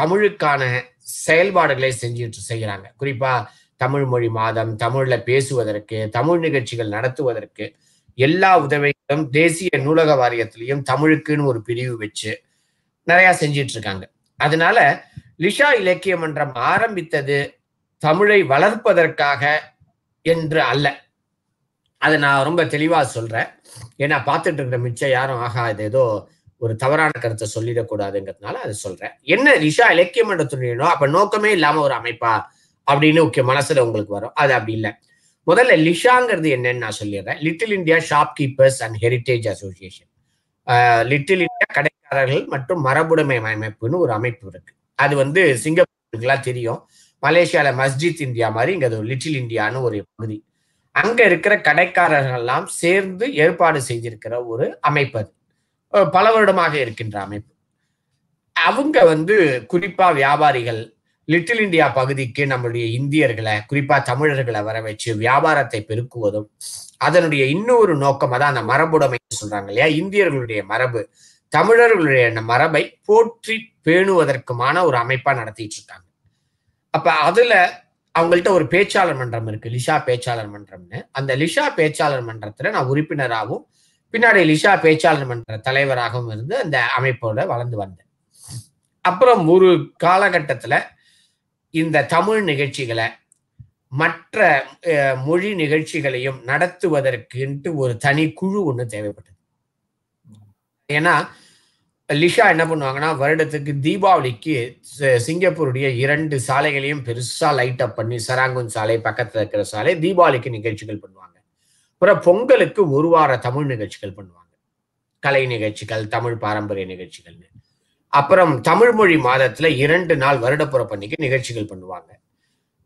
தமிழுக்கான செயல்பாடுகளை செஞ்சுட்டு செய்கிறாங்க குறிப்பா தமிழ் மொழி மாதம் தமிழ்ல பேசுவதற்கு தமிழ் நிகழ்ச்சிகள் நடத்துவதற்கு எல்லா உதவிகளும் தேசிய நூலக வாரியத்திலையும் தமிழுக்குன்னு ஒரு பிரிவு வச்சு நிறைய செஞ்சிட்டு இருக்காங்க அதனால லிஷா இலக்கிய மன்றம் ஆரம்பித்தது தமிழை வளர்ப்பதற்காக என்று அல்ல அதை நான் ரொம்ப தெளிவாக சொல்கிறேன் ஏன்னா பார்த்துட்டு இருக்கிற மிச்சம் யாரும் ஆகா இது ஏதோ ஒரு தவறான கருத்தை சொல்லிடக்கூடாதுங்கிறதுனால அதை சொல்கிறேன் என்ன லிஷா இலக்கிய மன்றத்துடையனோ அப்போ நோக்கமே இல்லாமல் ஒரு அமைப்பா அப்படின்னு முக்கிய மனசில் உங்களுக்கு வரும் அது அப்படி இல்லை முதல்ல லிஷாங்கிறது என்னன்னு நான் சொல்லிடுறேன் little India shopkeepers and heritage association little India கடைக்காரர்கள் மற்றும் மரபுடைமை அமைப்புன்னு ஒரு அமைப்பு இருக்கு அது வந்து சிங்கப்பூருக்குலாம் தெரியும் மலேசியால மஸ்ஜித் இந்தியா மாதிரி இங்க ஒரு லிட்டில் இந்தியான்னு ஒரு பகுதி அங்க இருக்கிற கடைக்காரர்கள்லாம் சேர்ந்து ஏற்பாடு செய்திருக்கிற ஒரு அமைப்பு அது பல வருடமாக இருக்கின்ற அமைப்பு அவங்க வந்து குறிப்பா வியாபாரிகள் லிட்டில் இந்தியா பகுதிக்கு நம்மளுடைய இந்தியர்களை குறிப்பா தமிழர்களை வர வச்சு வியாபாரத்தை பெருக்குவதும் அதனுடைய இன்னொரு நோக்கம் அதான் அந்த மரபுடைமை சொல்றாங்க இல்லையா இந்தியர்களுடைய மரபு தமிழர்களுடைய மரபை போற்றி பேணுவதற்குமான ஒரு அமைப்பா நடத்திட்டு இருக்காங்க அப்ப அதுல அவங்கள்ட்ட ஒரு பேச்சாளர் மன்றம் இருக்கு லிஷா பேச்சாளர் மன்றம்னு அந்த லிஷா பேச்சாளர் மன்றத்துல நான் உறுப்பினராகவும் பின்னாடி லிஷா பேச்சாளர் மன்ற தலைவராகவும் இருந்து அந்த அமைப்போட வளர்ந்து வந்தேன் அப்புறம் ஒரு காலகட்டத்துல இந்த தமிழ் நிகழ்ச்சிகளை மற்ற மொழி நிகழ்ச்சிகளையும் நடத்துவதற்குன்ட்டு ஒரு தனி குழு ஒன்று தேவைப்பட்டது ஏன்னா லிஷா என்ன பண்ணுவாங்கன்னா வருடத்துக்கு தீபாவளிக்கு சிங்கப்பூருடைய இரண்டு சாலைகளையும் பெருசாக லைட் அப் பண்ணி சராங்குன் சாலை பக்கத்தில் இருக்கிற சாலை தீபாவளிக்கு நிகழ்ச்சிகள் பண்ணுவாங்க அப்புறம் பொங்கலுக்கு ஒரு வார தமிழ் நிகழ்ச்சிகள் பண்ணுவாங்க கலை நிகழ்ச்சிகள் தமிழ் பாரம்பரிய நிகழ்ச்சிகள்னு அப்புறம் தமிழ் மொழி மாதத்துல இரண்டு நாள் வருடப்புற பண்ணிக்கு நிகழ்ச்சிகள் பண்ணுவாங்க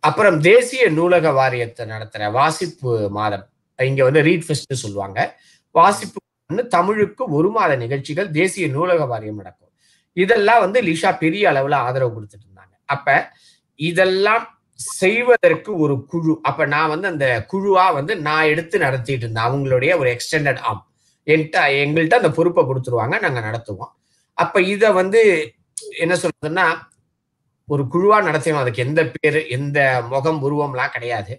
அப்புறம் தேசிய நூலக வாரியத்தை நடத்துற வாசிப்பு மாதம் இங்க வந்து ரீட் ஃபெஸ்ட் சொல்லுவாங்க வாசிப்பு இன்னும் தமிழுக்கு ஒரு மாத நிகழ்ச்சிகள் தேசிய நூலக வாரியம் நடக்கும் இதெல்லாம் வந்து லிஷா பெரிய அளவுல ஆதரவு கொடுத்துட்டு இருந்தாங்க அப்ப இதெல்லாம் செய்வதற்கு ஒரு குழு அப்ப நான் வந்து அந்த குழுவா வந்து நான் எடுத்து நடத்திட்டு இருந்தேன் அவங்களுடைய ஒரு எக்ஸ்டெண்டட் ஆம் என்கிட்ட எங்கள்கிட்ட அந்த பொறுப்பை கொடுத்துருவாங்க நாங்க நடத்துவோம் அப்ப இத வந்து என்ன சொல்றதுன்னா ஒரு குழுவா நடத்தியும் அதுக்கு எந்த பேரு எந்த முகம் உருவம்லாம் கிடையாது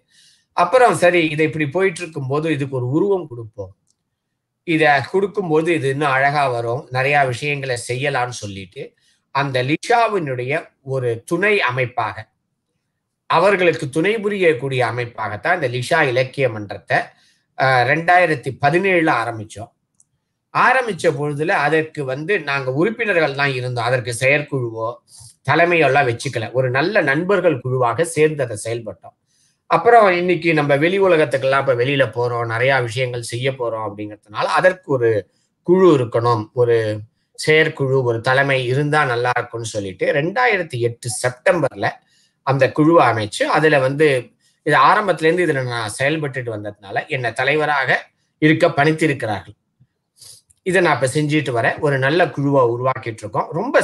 அப்புறம் சரி இதை இப்படி போயிட்டு இருக்கும் போது இதுக்கு ஒரு உருவம் கொடுப்போம் இதை கொடுக்கும்போது இது இன்னும் அழகா வரும் நிறைய விஷயங்களை செய்யலாம்னு சொல்லிட்டு அந்த லிஷாவினுடைய ஒரு துணை அமைப்பாக அவர்களுக்கு துணை புரியக்கூடிய அமைப்பாகத்தான் இந்த லிஷா இலக்கிய மன்றத்தை ரெண்டாயிரத்தி பதினேழுல ஆரம்பிச்சோம் ஆரம்பிச்ச பொழுதுல அதற்கு வந்து நாங்க உறுப்பினர்கள் தான் இருந்தோம் அதற்கு செயற்குழுவோ தலைமையெல்லாம் வச்சுக்கல ஒரு நல்ல நண்பர்கள் குழுவாக சேர்ந்து அதை செயல்பட்டோம் அப்புறம் இன்னைக்கு நம்ம வெளி உலகத்துக்கெல்லாம் இப்போ வெளியில போறோம் நிறையா விஷயங்கள் செய்ய போறோம் அப்படிங்கிறதுனால அதற்கு ஒரு குழு இருக்கணும் ஒரு செயற்குழு ஒரு தலைமை இருந்தா நல்லா இருக்கும்னு சொல்லிட்டு ரெண்டாயிரத்தி எட்டு செப்டம்பர்ல அந்த குழுவை அமைச்சு அதுல வந்து இது ஆரம்பத்துல இருந்து இதுல நான் செயல்பட்டுட்டு வந்ததுனால என்னை தலைவராக இருக்க பணித்திருக்கிறார்கள் இதை நான் இப்போ செஞ்சுட்டு வரேன் ஒரு நல்ல குழுவை உருவாக்கிட்டு இருக்கோம் ரொம்ப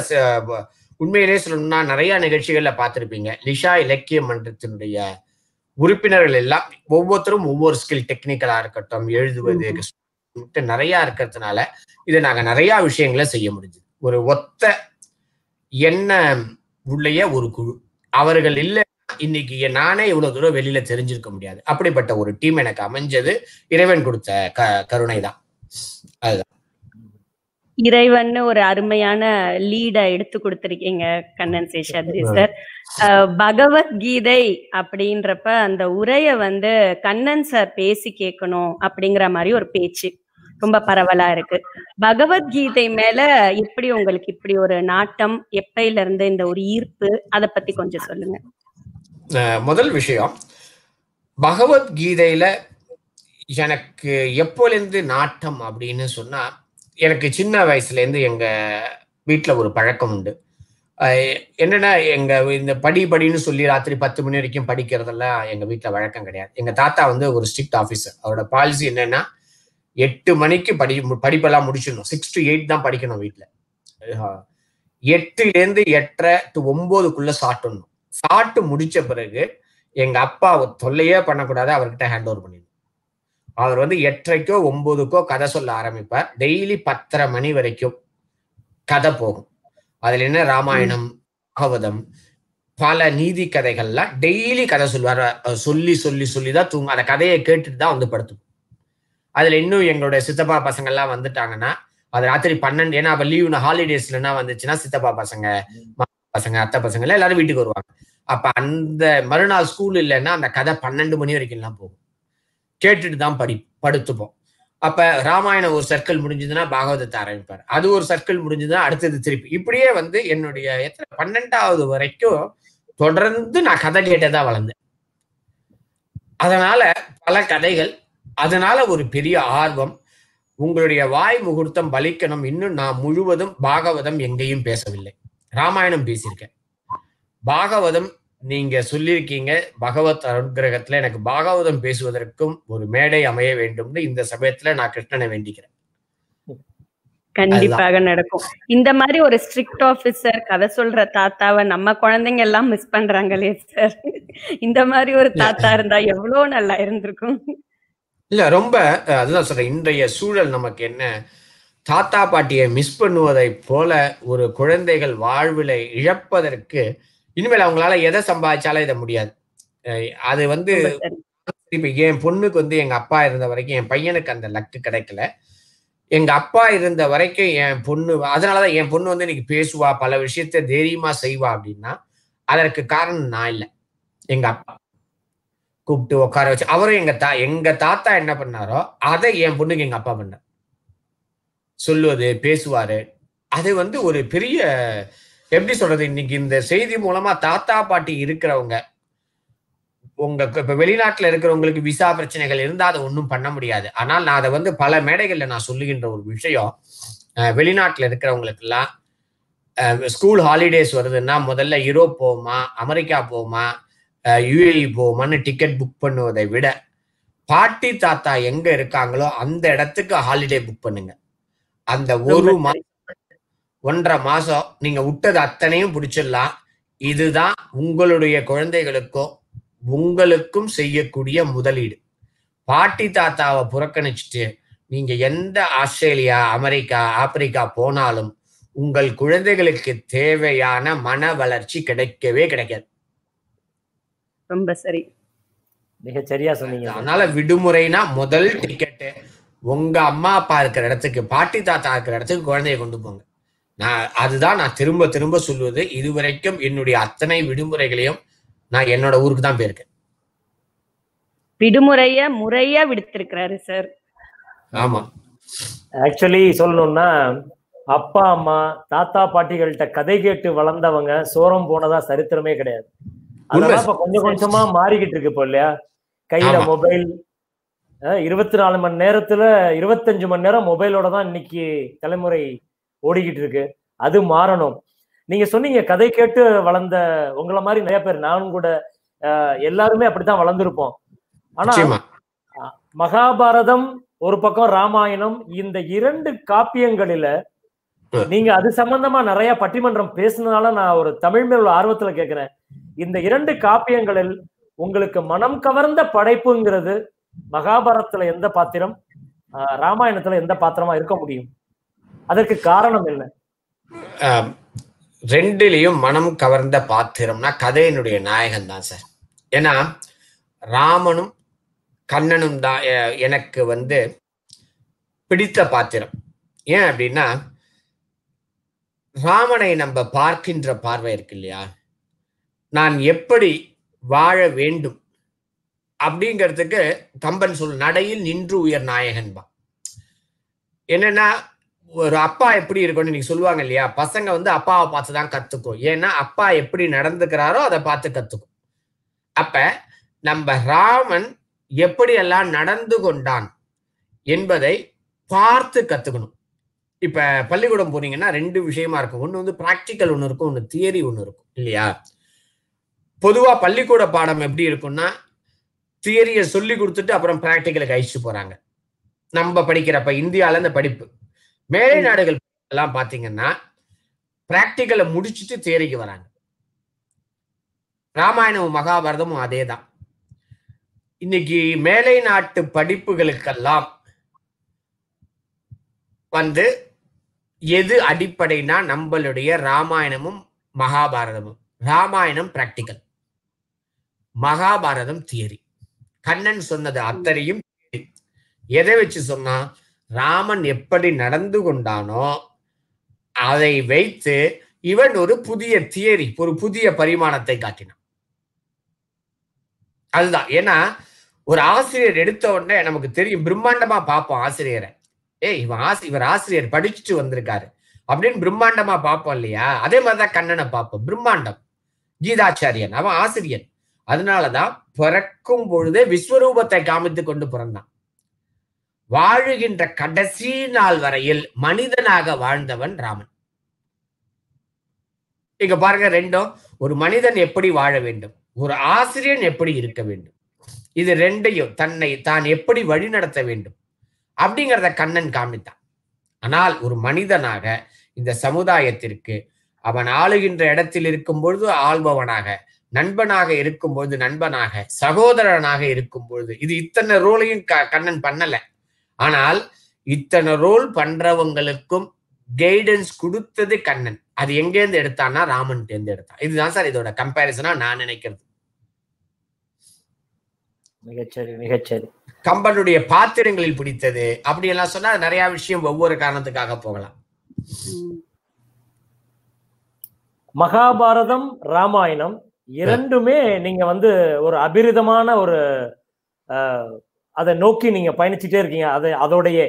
உண்மையிலே சொல்லணும்னா நிறைய நிகழ்ச்சிகள்ல பார்த்துருப்பீங்க லிஷா இலக்கிய மன்றத்தினுடைய உறுப்பினர்கள் எல்லாம் ஒவ்வொருத்தரும் ஒவ்வொரு ஸ்கில் டெக்னிக்கலா இருக்கட்டும் எழுதுவது நிறைய இருக்கிறதுனால இதை நாங்க நிறைய விஷயங்களை செய்ய முடிஞ்சது ஒரு ஒத்த என்ன உள்ளே ஒரு குழு அவர்கள் இல்லை இன்னைக்கு நானே இவ்வளவு தூரம் வெளியில தெரிஞ்சிருக்க முடியாது அப்படிப்பட்ட ஒரு டீம் எனக்கு அமைஞ்சது இறைவன் கொடுத்த க கருணை தான் அதுதான்
இறைவன்னு ஒரு அருமையான லீட எடுத்து கொடுத்திருக்கீங்க கண்ணன் சேஷாத்ரி சார் பகவத்கீதை அப்படின்றப்ப அந்த உரைய வந்து கண்ணன் சார் பேசி கேட்கணும் அப்படிங்கிற மாதிரி ஒரு பேச்சு ரொம்ப பரவலா இருக்கு பகவத்கீதை மேல எப்படி உங்களுக்கு இப்படி ஒரு நாட்டம் எப்பையில இருந்து இந்த ஒரு ஈர்ப்பு அதை பத்தி கொஞ்சம் சொல்லுங்க
முதல் விஷயம் பகவத்கீதையில எனக்கு எப்போலேருந்து நாட்டம் அப்படின்னு சொன்னா எனக்கு சின்ன வயசுலேருந்து எங்கள் வீட்டில் ஒரு பழக்கம் உண்டு என்னென்னா எங்கள் இந்த படி படின்னு சொல்லி ராத்திரி பத்து மணி வரைக்கும் படிக்கிறதெல்லாம் எங்கள் வீட்டில் வழக்கம் கிடையாது எங்கள் தாத்தா வந்து ஒரு ஸ்ட்ரிக்ட் ஆஃபீஸர் அவரோட பாலிசி என்னென்னா எட்டு மணிக்கு படி படிப்பெல்லாம் முடிச்சிடணும் சிக்ஸ் டு எயிட் தான் படிக்கணும் வீட்டில் எட்டுலேருந்து எட்டரை டு ஒம்போதுக்குள்ளே சாப்பிடணும் சாப்பிட்டு முடித்த பிறகு எங்கள் அப்பா தொல்லையே பண்ணக்கூடாது அவர்கிட்ட ஹேண்ட் ஓவர் பண்ணிடணும் அவர் வந்து எட்டரைக்கோ ஒன்பதுக்கோ கதை சொல்ல ஆரம்பிப்பார் டெய்லி பத்தரை மணி வரைக்கும் கதை போகும் அதுல என்ன ராமாயணம் பாகவதம் பல நீதி கதைகள்லாம் டெய்லி கதை சொல்லுவார் சொல்லி சொல்லி சொல்லி தான் தூங்க அந்த கதையை கேட்டுட்டு தான் வந்து படுத்துவோம் அதுல இன்னும் எங்களுடைய சித்தப்பா பசங்கள்லாம் வந்துட்டாங்கன்னா அது ராத்திரி பன்னெண்டு ஏன்னா அப்ப லீவ்னு ஹாலிடேஸ்லன்னா வந்துச்சுன்னா சித்தப்பா பசங்க பசங்க அத்தை பசங்க எல்லாரும் வீட்டுக்கு வருவாங்க அப்ப அந்த மறுநாள் ஸ்கூல் இல்லைன்னா அந்த கதை பன்னெண்டு மணி வரைக்கும் எல்லாம் போகும் கேட்டுட்டு தான் படி படுத்துப்போம் அப்ப ராமாயணம் ஒரு சர்க்கிள் முடிஞ்சதுன்னா பாகவதத்தை ஆரம்பிப்பார் அது ஒரு சர்க்கிள் முடிஞ்சதுன்னா அடுத்தது திருப்பி இப்படியே வந்து என்னுடைய எத்தனை பன்னெண்டாவது வரைக்கும் தொடர்ந்து நான் கதை கேட்டதா வளர்ந்தேன் அதனால பல கதைகள் அதனால ஒரு பெரிய ஆர்வம் உங்களுடைய வாய் முகூர்த்தம் பலிக்கணும் இன்னும் நான் முழுவதும் பாகவதம் எங்கேயும் பேசவில்லை ராமாயணம் பேசியிருக்கேன் பாகவதம் நீங்க சொல்லியிருக்கீங்க பகவத் அனுகிரகத்துல எனக்கு பாகவதம் பேசுவதற்கும் ஒரு மேடை அமைய வேண்டும்னு இந்த சமயத்துல நான் கிருஷ்ணனை வேண்டிக்கிறேன்
கண்டிப்பாக நடக்கும் இந்த மாதிரி ஒரு ஸ்ட்ரிக்ட் ஆபிசர் கதை சொல்ற தாத்தாவை நம்ம குழந்தைங்க எல்லாம் மிஸ் பண்றாங்களே சார் இந்த மாதிரி ஒரு தாத்தா இருந்தா எவ்வளவு நல்லா இருந்திருக்கும்
இல்ல ரொம்ப அதுதான் சொல்றேன் இன்றைய சூழல் நமக்கு என்ன தாத்தா பாட்டியை மிஸ் பண்ணுவதை போல ஒரு குழந்தைகள் வாழ்வில இழப்பதற்கு இனிமேல் அவங்களால எதை சம்பாதிச்சாலும் இதை முடியாது அது வந்து இப்ப என் பொண்ணுக்கு வந்து எங்க அப்பா இருந்த வரைக்கும் என் பையனுக்கு அந்த லக்கு கிடைக்கல எங்க அப்பா இருந்த வரைக்கும் என் பொண்ணு அதனாலதான் என் பொண்ணு வந்து இன்னைக்கு பேசுவா பல விஷயத்த தைரியமா செய்வா அப்படின்னா அதற்கு காரணம் நான் இல்லை எங்க அப்பா கூப்பிட்டு உட்கார வச்சு அவரும் எங்க தா எங்க தாத்தா என்ன பண்ணாரோ அதை என் பொண்ணுக்கு எங்க அப்பா பண்ணார் சொல்லுவது பேசுவாரு அது வந்து ஒரு பெரிய எப்படி சொல்றது இன்னைக்கு இந்த செய்தி மூலமா தாத்தா பாட்டி இருக்கிறவங்க உங்க இப்ப வெளிநாட்டுல இருக்கிறவங்களுக்கு விசா பிரச்சனைகள் இருந்தா அதை ஒன்றும் பண்ண முடியாது ஆனால் நான் அதை வந்து பல மேடைகள்ல நான் சொல்லுகின்ற ஒரு விஷயம் வெளிநாட்டுல இருக்கிறவங்களுக்கு எல்லாம் ஸ்கூல் ஹாலிடேஸ் வருதுன்னா முதல்ல யூரோப் போவோமா அமெரிக்கா போவோமா யூஏஇ e போவோமான்னு டிக்கெட் புக் பண்ணுவதை விட பாட்டி தாத்தா எங்க இருக்காங்களோ அந்த இடத்துக்கு ஹாலிடே புக் பண்ணுங்க அந்த ஒரு மாதம் ஒன்றரை மாசம் நீங்க விட்டது அத்தனையும் பிடிச்சிடலாம் இதுதான் உங்களுடைய குழந்தைகளுக்கும் உங்களுக்கும் செய்யக்கூடிய முதலீடு பாட்டி தாத்தாவை புறக்கணிச்சுட்டு நீங்க எந்த ஆஸ்திரேலியா அமெரிக்கா ஆப்பிரிக்கா போனாலும் உங்கள் குழந்தைகளுக்கு தேவையான மன வளர்ச்சி கிடைக்கவே கிடைக்காது ரொம்ப சரி மிக சரியா சொன்னீங்க அதனால விடுமுறைனா முதல் டிக்கெட்டு உங்க அம்மா அப்பா இருக்கிற இடத்துக்கு பாட்டி தாத்தா இருக்கிற இடத்துக்கு குழந்தைய கொண்டு போங்க நான் அதுதான் நான் திரும்ப திரும்ப சொல்வது இதுவரைக்கும் என்னுடைய அத்தனை விடுமுறைகளையும் நான் என்னோட ஊருக்கு தான் போயிருக்கேன்
விடுமுறைய முறையா விடுத்திருக்கிறாரு சார்
ஆமா
ஆக்சுவலி சொல்லணும்னா அப்பா அம்மா தாத்தா பாட்டிகள்கிட்ட கதை கேட்டு வளர்ந்தவங்க சோரம் போனதா சரித்திரமே கிடையாது அதெல்லாம் இப்ப கொஞ்சம் கொஞ்சமா மாறிக்கிட்டு இருக்கு இப்போ இல்லையா கையில மொபைல் இருபத்தி நாலு மணி நேரத்துல இருபத்தஞ்சு மணி நேரம் மொபைலோட தான் இன்னைக்கு தலைமுறை ஓடிக்கிட்டு இருக்கு அது மாறணும் நீங்க சொன்னீங்க கதை கேட்டு வளர்ந்த உங்களை மாதிரி நிறைய பேர் நானும் கூட எல்லாருமே அப்படித்தான் வளர்ந்துருப்போம் ஆனா மகாபாரதம் ஒரு பக்கம் ராமாயணம் இந்த இரண்டு காப்பியங்களில நீங்க அது சம்பந்தமா நிறைய பட்டிமன்றம் பேசுனதுனால நான் ஒரு தமிழ் மேல் ஆர்வத்துல கேக்குறேன் இந்த இரண்டு காப்பியங்களில் உங்களுக்கு மனம் கவர்ந்த படைப்புங்கிறது மகாபாரதத்துல எந்த பாத்திரம் ராமாயணத்துல எந்த பாத்திரமா இருக்க முடியும் அதற்கு காரணம் என்ன
ரெண்டுலேயும் மனம் கவர்ந்த பாத்திரம்னா கதையினுடைய நாயகன் தான் சார் ஏன்னா ராமனும் கண்ணனும் தான் எனக்கு வந்து பிடித்த பாத்திரம் ஏன் அப்படின்னா ராமனை நம்ம பார்க்கின்ற பார்வை இருக்கு இல்லையா நான் எப்படி வாழ வேண்டும் அப்படிங்கிறதுக்கு கம்பன் சொல் நடையில் நின்று உயர் நாயகன் தான் என்னன்னா ஒரு அப்பா எப்படி இருக்கும்னு நீங்க சொல்லுவாங்க இல்லையா பசங்க வந்து அப்பாவை பார்த்து தான் கத்துக்கும் ஏன்னா அப்பா எப்படி நடந்துக்கிறாரோ அதை பார்த்து கத்துக்கும் அப்ப நம்ம ராமன் எப்படியெல்லாம் நடந்து கொண்டான் என்பதை பார்த்து கத்துக்கணும் இப்ப பள்ளிக்கூடம் போனீங்கன்னா ரெண்டு விஷயமா இருக்கும் ஒன்று வந்து ப்ராக்டிக்கல் ஒன்று இருக்கும் ஒன்று தியரி ஒன்று இருக்கும் இல்லையா பொதுவா பள்ளிக்கூட பாடம் எப்படி இருக்கும்னா தியரியை சொல்லி கொடுத்துட்டு அப்புறம் ப்ராக்டிக்கலுக்கு அழிச்சு போறாங்க நம்ம படிக்கிறப்ப இந்தியால இந்த படிப்பு மேலை நாடுகள் எல்லாம் பாத்தீங்கன்னா பிராக்டிக்கலை முடிச்சுட்டு தேரிக்கு வராங்க ராமாயணமும் மகாபாரதமும் அதே இன்னைக்கு மேலை நாட்டு படிப்புகளுக்கெல்லாம் வந்து எது அடிப்படைனா நம்மளுடைய ராமாயணமும் மகாபாரதமும் ராமாயணம் பிராக்டிக்கல் மகாபாரதம் தியரி கண்ணன் சொன்னது அத்தனையும் எதை வச்சு சொன்னா ராமன் எப்படி நடந்து கொண்டானோ அதை வைத்து இவன் ஒரு புதிய தியரி ஒரு புதிய பரிமாணத்தை காட்டினான் அதுதான் ஏன்னா ஒரு ஆசிரியர் எடுத்த உடனே நமக்கு தெரியும் பிரம்மாண்டமா பார்ப்போம் ஆசிரியரை ஏய் இவன் ஆசி இவர் ஆசிரியர் படிச்சுட்டு வந்திருக்காரு அப்படின்னு பிரம்மாண்டமா பார்ப்போம் இல்லையா அதே மாதிரிதான் கண்ணனை பார்ப்போம் பிரம்மாண்டம் கீதாச்சாரியன் அவன் ஆசிரியன் அதனாலதான் பிறக்கும் பொழுதே விஸ்வரூபத்தை காமித்து கொண்டு பிறந்தான் வாழுகின்ற கடைசி நாள் வரையில் மனிதனாக வாழ்ந்தவன் ராமன் இங்க பாருங்க ரெண்டும் ஒரு மனிதன் எப்படி வாழ வேண்டும் ஒரு ஆசிரியன் எப்படி இருக்க வேண்டும் இது ரெண்டையும் தன்னை தான் எப்படி வழிநடத்த வேண்டும் அப்படிங்கிறத கண்ணன் காமித்தான் ஆனால் ஒரு மனிதனாக இந்த சமுதாயத்திற்கு அவன் ஆளுகின்ற இடத்தில் இருக்கும் பொழுது ஆள்பவனாக நண்பனாக இருக்கும் பொழுது நண்பனாக சகோதரனாக இருக்கும் பொழுது இது இத்தனை ரோலையும் கண்ணன் பண்ணலை ஆனால் இத்தனை ரோல் பண்றவங்களுக்கும் கைடன்ஸ் கொடுத்தது கண்ணன் அது எங்கேருந்து எடுத்தான்னா ராமன் இருந்து எடுத்தான் இதுதான் சார் இதோட கம்பேரிசனா நான் நினைக்கிறது மிகச்சரி மிகச்சரி கம்பனுடைய பாத்திரங்களில் பிடித்தது அப்படி எல்லாம் சொன்னா நிறைய விஷயம் ஒவ்வொரு காரணத்துக்காக போகலாம்
மகாபாரதம் ராமாயணம் இரண்டுமே நீங்க வந்து ஒரு அபிரிதமான ஒரு அதை நோக்கி நீங்க பயணிச்சுட்டே இருக்கீங்க அதை அதோடைய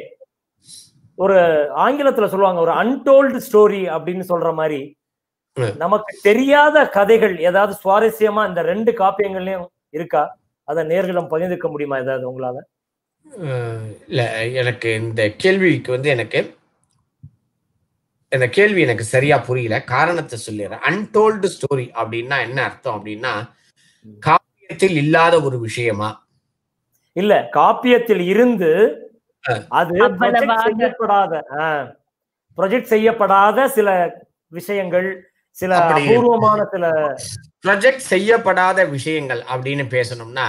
ஒரு ஆங்கிலத்துல சொல்லுவாங்க ஒரு அன்டோல்டு ஸ்டோரி அப்படின்னு சொல்ற மாதிரி நமக்கு தெரியாத கதைகள் ஏதாவது சுவாரஸ்யமா இந்த ரெண்டு காப்பியங்கள்லயும் இருக்கா அதை நேர்களும் பகிர்ந்துக்க முடியுமா ஏதாவது உங்களால
இல்ல எனக்கு இந்த கேள்விக்கு வந்து எனக்கு இந்த கேள்வி எனக்கு சரியா புரியல காரணத்தை சொல்லிடுறேன் அன்டோல்டு ஸ்டோரி அப்படின்னா என்ன அர்த்தம் அப்படின்னா காப்பியத்தில் இல்லாத ஒரு விஷயமா இல்ல காப்பியத்தில் இருந்து
அது செய்யப்படாத ப்ரொஜெக்ட் செய்யப்படாத சில விஷயங்கள்
சில அபூர்வமான சில ப்ரொஜெக்ட் செய்யப்படாத விஷயங்கள் அப்படின்னு பேசணும்னா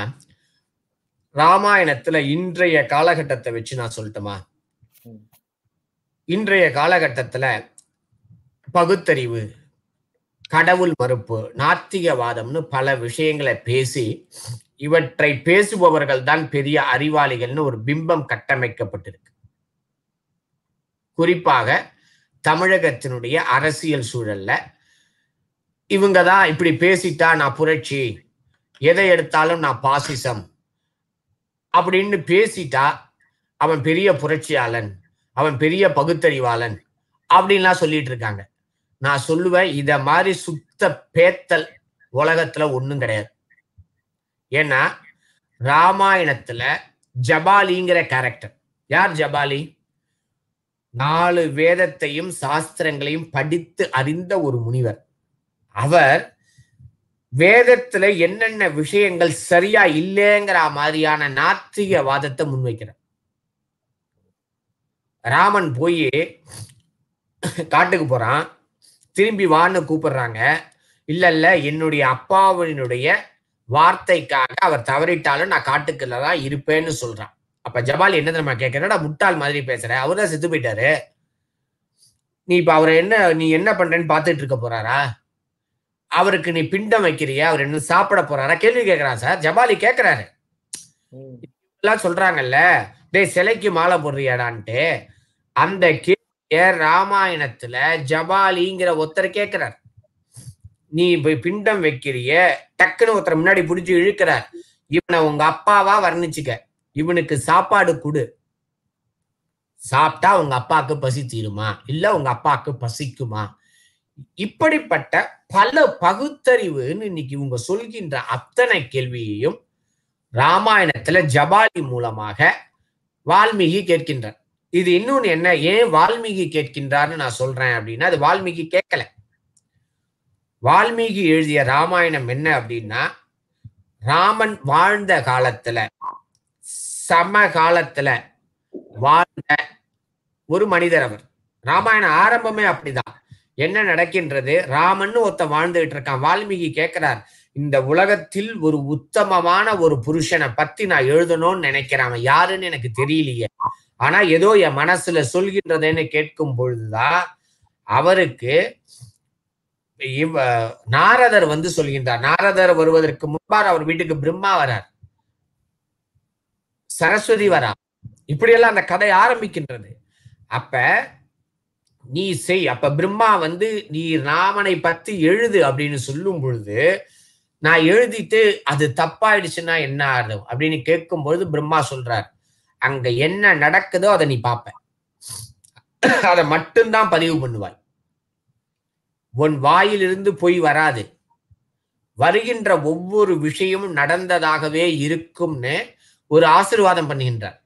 ராமாயணத்துல இன்றைய காலகட்டத்தை வச்சு நான் சொல்லட்டுமா இன்றைய காலகட்டத்துல பகுத்தறிவு கடவுள் மறுப்பு நாத்திகவாதம்னு பல விஷயங்களை பேசி இவற்றை பேசுபவர்கள் தான் பெரிய அறிவாளிகள்னு ஒரு பிம்பம் கட்டமைக்கப்பட்டிருக்கு குறிப்பாக தமிழகத்தினுடைய அரசியல் சூழல்ல இவங்க தான் இப்படி பேசிட்டா நான் புரட்சி எதை எடுத்தாலும் நான் பாசிசம் அப்படின்னு பேசிட்டா அவன் பெரிய புரட்சியாளன் அவன் பெரிய பகுத்தறிவாளன் அப்படின்லாம் சொல்லிட்டு இருக்காங்க நான் சொல்லுவேன் இத மாதிரி சுத்த பேத்தல் உலகத்துல ஒன்றும் கிடையாது ஏன்னா ராமாயணத்துல ஜபாலிங்கிற கேரக்டர் யார் ஜபாலி நாலு வேதத்தையும் சாஸ்திரங்களையும் படித்து அறிந்த ஒரு முனிவர் அவர் வேதத்துல என்னென்ன விஷயங்கள் சரியா இல்லைங்கிற மாதிரியான நாத்திக வாதத்தை முன்வைக்கிறார் ராமன் போய் காட்டுக்கு போறான் திரும்பி வான்னு கூப்பிடுறாங்க இல்ல இல்ல என்னுடைய அப்பாவினுடைய வார்த்தைக்காக அவர் தவறிட்டாலும் நான் காட்டுக்குள்ள தான் இருப்பேன்னு சொல்றான் அப்ப ஜபால் என்ன நம்ம கேட்கறா முட்டாள் மாதிரி பேசுற அவர் தான் செத்து போயிட்டாரு நீ இப்ப அவரை என்ன நீ என்ன பண்றேன்னு பாத்துட்டு இருக்க போறாரா அவருக்கு நீ பிண்டம் வைக்கிறியா அவர் என்ன சாப்பிட போறாரா கேள்வி கேட்கிறான் சார் ஜபாலி கேக்குறாரு எல்லாம் சொல்றாங்கல்ல டே சிலைக்கு மாலை போடுறியாடான்ட்டு அந்த கேள்விய ராமாயணத்துல ஜபாலிங்கிற ஒருத்தர் கேட்கிறார் நீ போய் பிண்டம் வைக்கிறிய டக்குன்னு ஒருத்தர் முன்னாடி பிடிச்சி இழுக்கிறார் இவனை உங்க அப்பாவா வர்ணிச்சுக்க இவனுக்கு சாப்பாடு கொடு சாப்பிட்டா உங்க அப்பாவுக்கு பசி தீருமா இல்ல உங்க அப்பாவுக்கு பசிக்குமா இப்படிப்பட்ட பல பகுத்தறிவுன்னு இன்னைக்கு இவங்க சொல்கின்ற அத்தனை கேள்வியையும் ராமாயணத்துல ஜபாலி மூலமாக வால்மீகி கேட்கின்றார் இது இன்னொன்னு என்ன ஏன் வால்மீகி கேட்கின்றார்னு நான் சொல்றேன் அப்படின்னா அது வால்மீகி கேட்கல வால்மீகி எழுதிய ராமாயணம் என்ன அப்படின்னா ராமன் வாழ்ந்த காலத்துல சம காலத்துல வாழ்ந்த ஒரு மனிதர் அவர் ராமாயண ஆரம்பமே அப்படிதான் என்ன நடக்கின்றது ராமன் ஒருத்த வாழ்ந்துகிட்டு இருக்கான் வால்மீகி கேட்கிறார் இந்த உலகத்தில் ஒரு உத்தமமான ஒரு புருஷனை பத்தி நான் எழுதணும்னு நினைக்கிறேன் அவன் யாருன்னு எனக்கு தெரியலையே ஆனா ஏதோ என் மனசுல சொல்கின்றதேன்னு கேட்கும் பொழுதுதான் அவருக்கு இவ நாரதர் வந்து சொல்கின்றார் நாரதர் வருவதற்கு முன்பார் அவர் வீட்டுக்கு பிரம்மா வரார் சரஸ்வதி வரா இப்படியெல்லாம் அந்த கதை ஆரம்பிக்கின்றது அப்ப நீ செய் அப்ப பிரம்மா வந்து நீ ராமனை பத்தி எழுது அப்படின்னு சொல்லும் பொழுது நான் எழுதிட்டு அது தப்பாயிடுச்சுன்னா என்ன ஆகும் அப்படின்னு கேட்கும் பொழுது பிரம்மா சொல்றார் அங்க என்ன நடக்குதோ அதை நீ பாப்ப அதை மட்டும்தான் பதிவு பண்ணுவாய் உன் வாயிலிருந்து பொய் வராது வருகின்ற ஒவ்வொரு விஷயமும் நடந்ததாகவே இருக்கும்னு ஒரு ஆசிர்வாதம் பண்ணுகின்றார்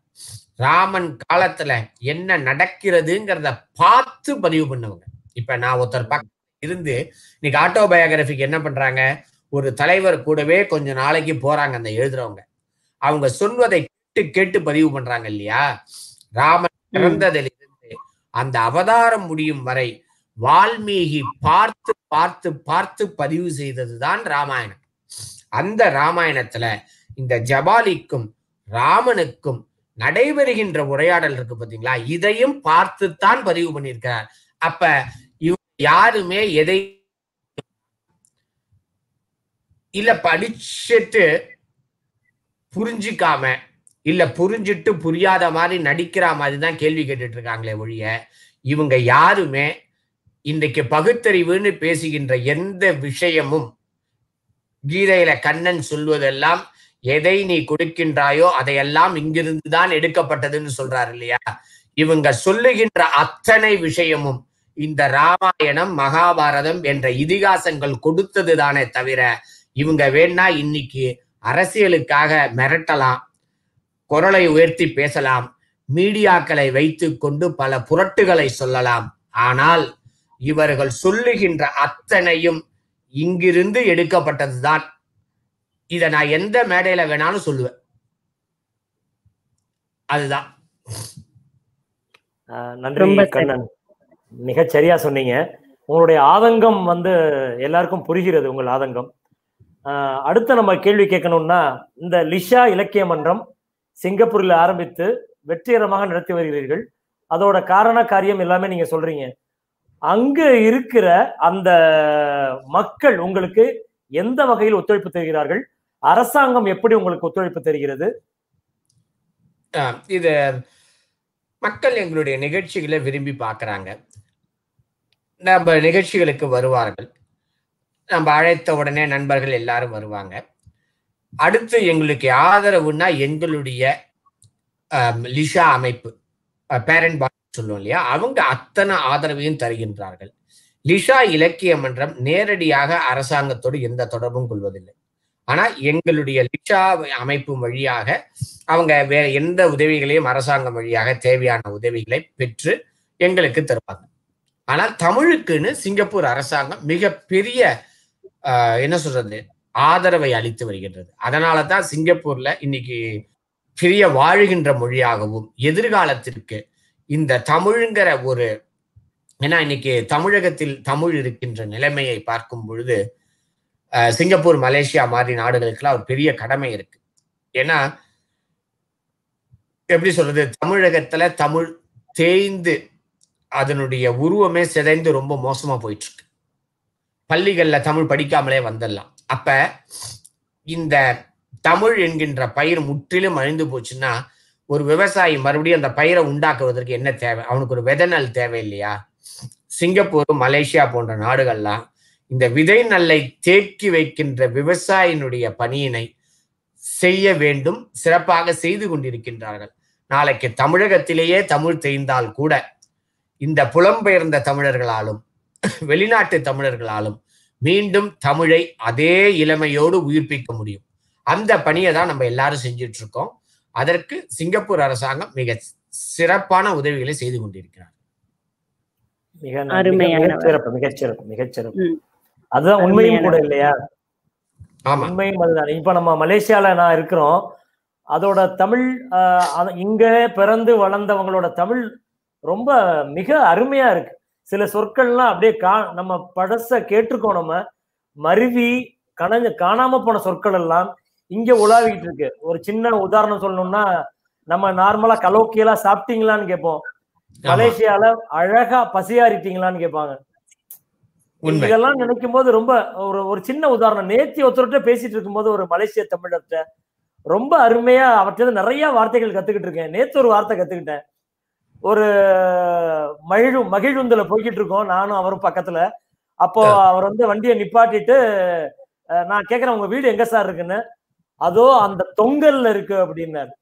ராமன் காலத்துல என்ன நடக்கிறதுங்கிறத பார்த்து பதிவு பண்ணுவாங்க இப்ப நான் ஒருத்தர் பக்க இருந்து இன்னைக்கு ஆட்டோ என்ன பண்றாங்க ஒரு தலைவர் கூடவே கொஞ்ச நாளைக்கு போறாங்க அந்த எழுதுறவங்க அவங்க சொல்வதை கேட்டு கேட்டு பதிவு பண்றாங்க இல்லையா ராமன் பிறந்ததிலிருந்து அந்த அவதாரம் முடியும் வரை வால்மீகி பார்த்து பார்த்து பார்த்து பதிவு செய்ததுதான் ராமாயணம் அந்த ராமாயணத்துல இந்த ஜபாலிக்கும் ராமனுக்கும் நடைபெறுகின்ற உரையாடல் இருக்கு பாத்தீங்களா இதையும் பார்த்துத்தான் பதிவு பண்ணியிருக்கிறார் அப்ப இவ யாருமே எதை இல்ல படிச்சுட்டு புரிஞ்சிக்காம இல்ல புரிஞ்சிட்டு புரியாத மாதிரி நடிக்கிற மாதிரி தான் கேள்வி கேட்டுட்டு இருக்காங்களே ஒழிய இவங்க யாருமே இன்றைக்கு பகுத்தறிவுன்னு பேசுகின்ற எந்த விஷயமும் கீதையில கண்ணன் சொல்வதெல்லாம் எதை நீ கொடுக்கின்றாயோ அதையெல்லாம் இங்கிருந்து தான் எடுக்கப்பட்டதுன்னு சொல்றாரு இல்லையா இவங்க சொல்லுகின்ற அத்தனை விஷயமும் இந்த ராமாயணம் மகாபாரதம் என்ற இதிகாசங்கள் கொடுத்தது தானே தவிர இவங்க வேணா இன்னைக்கு அரசியலுக்காக மிரட்டலாம் குரலை உயர்த்தி பேசலாம் மீடியாக்களை வைத்து கொண்டு பல புரட்டுகளை சொல்லலாம் ஆனால் இவர்கள் சொல்லுகின்ற அத்தனையும் இங்கிருந்து எடுக்கப்பட்டதுதான் இதை நான் எந்த மேடையில வேணாலும் சொல்லுவேன் அதுதான்
நன்றி கண்ணன் மிக சரியா சொன்னீங்க உங்களுடைய ஆதங்கம் வந்து எல்லாருக்கும் புரிகிறது உங்கள் ஆதங்கம் அடுத்த நம்ம கேள்வி கேட்கணும்னா இந்த லிஷா இலக்கிய மன்றம் சிங்கப்பூரில் ஆரம்பித்து வெற்றிகரமாக நடத்தி வருகிறீர்கள் அதோட காரண காரியம் எல்லாமே நீங்க சொல்றீங்க அங்கு இருக்கிற அந்த மக்கள் உங்களுக்கு எந்த வகையில் ஒத்துழைப்பு தருகிறார்கள்
அரசாங்கம் எப்படி உங்களுக்கு ஒத்துழைப்பு தருகிறது இது மக்கள் எங்களுடைய நிகழ்ச்சிகளை விரும்பி பார்க்குறாங்க நம்ம நிகழ்ச்சிகளுக்கு வருவார்கள் நம்ம அழைத்த உடனே நண்பர்கள் எல்லாரும் வருவாங்க அடுத்து எங்களுக்கு ஆதரவுன்னா எங்களுடைய லிஷா அமைப்பு பேரண்ட் சொல்லுவோம் இல்லையா அவங்க அத்தனை ஆதரவையும் தருகின்றார்கள் லிஷா இலக்கிய மன்றம் நேரடியாக அரசாங்கத்தோடு எந்த தொடர்பும் கொள்வதில்லை ஆனா எங்களுடைய லிஷா அமைப்பு வழியாக அவங்க வேற எந்த உதவிகளையும் அரசாங்கம் வழியாக தேவையான உதவிகளை பெற்று எங்களுக்கு தருவாங்க ஆனால் தமிழுக்குன்னு சிங்கப்பூர் அரசாங்கம் மிக பெரிய என்ன சொல்றது ஆதரவை அளித்து வருகின்றது அதனால தான் சிங்கப்பூர்ல இன்னைக்கு பெரிய வாழுகின்ற மொழியாகவும் எதிர்காலத்திற்கு இந்த தமிழ்ங்கிற ஒரு ஏன்னா இன்னைக்கு தமிழகத்தில் தமிழ் இருக்கின்ற நிலைமையை பார்க்கும் பொழுது சிங்கப்பூர் மலேசியா மாதிரி நாடுகளுக்கெல்லாம் ஒரு பெரிய கடமை இருக்கு ஏன்னா எப்படி சொல்றது தமிழகத்துல தமிழ் தேய்ந்து அதனுடைய உருவமே சிதைந்து ரொம்ப மோசமா போயிட்டு இருக்கு பள்ளிகள்ல தமிழ் படிக்காமலே வந்துடலாம் அப்ப இந்த தமிழ் என்கின்ற பயிர் முற்றிலும் அழிந்து போச்சுன்னா ஒரு விவசாயி மறுபடியும் அந்த பயிரை உண்டாக்குவதற்கு என்ன தேவை அவனுக்கு ஒரு நல் தேவை இல்லையா சிங்கப்பூர் மலேசியா போன்ற நாடுகள்லாம் இந்த விதை நல்லை தேக்கி வைக்கின்ற விவசாயினுடைய பணியினை செய்ய வேண்டும் சிறப்பாக செய்து கொண்டிருக்கின்றார்கள் நாளைக்கு தமிழகத்திலேயே தமிழ் தெரிந்தால் கூட இந்த புலம்பெயர்ந்த தமிழர்களாலும் வெளிநாட்டு தமிழர்களாலும் மீண்டும் தமிழை அதே இளமையோடு உயிர்ப்பிக்க முடியும் அந்த பணியை தான் நம்ம எல்லாரும் செஞ்சிட்டு இருக்கோம் அதற்கு சிங்கப்பூர் அரசாங்கம் மிக சிறப்பான உதவிகளை செய்து கொண்டிருக்கிறார்
மிக சிறப்பு
மிக மிகச்சிறப்பு மிகச்சிறப்பு அதுதான் உண்மையும் கூட
இல்லையா உண்மையும் அதுதான்
இப்ப நம்ம மலேசியால நான் இருக்கிறோம் அதோட தமிழ் இங்க பிறந்து வளர்ந்தவங்களோட தமிழ் ரொம்ப மிக அருமையா இருக்கு சில சொற்கள்லாம் அப்படியே கா நம்ம பழச கேட்டிருக்கோம் நம்ம மருவி கணஞ்ச காணாம போன சொற்கள் எல்லாம் இங்க உலாவிக்கிட்டு இருக்கு ஒரு சின்ன உதாரணம் சொல்லணும்னா நம்ம நார்மலா கலோக்கியெல்லாம் சாப்பிட்டீங்களான்னு கேட்போம் மலேசியால அழகா பசியாரிட்டீங்களான்னு கேட்பாங்க இதெல்லாம் நினைக்கும் போது ரொம்ப ஒரு ஒரு சின்ன உதாரணம் நேத்தி ஒருத்தர்கிட்ட பேசிட்டு இருக்கும்போது ஒரு மலேசிய தமிழர்கிட்ட ரொம்ப அருமையா அவர்கிட்ட நிறைய வார்த்தைகள் கத்துக்கிட்டு இருக்கேன் நேத்து ஒரு வார்த்தை கத்துக்கிட்டேன் ஒரு மகிழு மகிழுந்துல போய்கிட்டு இருக்கோம் நானும் அவரும் பக்கத்துல அப்போ அவர் வந்து வண்டியை நிப்பாட்டிட்டு நான் கேக்குறேன் உங்க வீடு எங்க சார் இருக்குன்னு அதோ அந்த தொங்கல்ல இருக்கு அப்படின்னாரு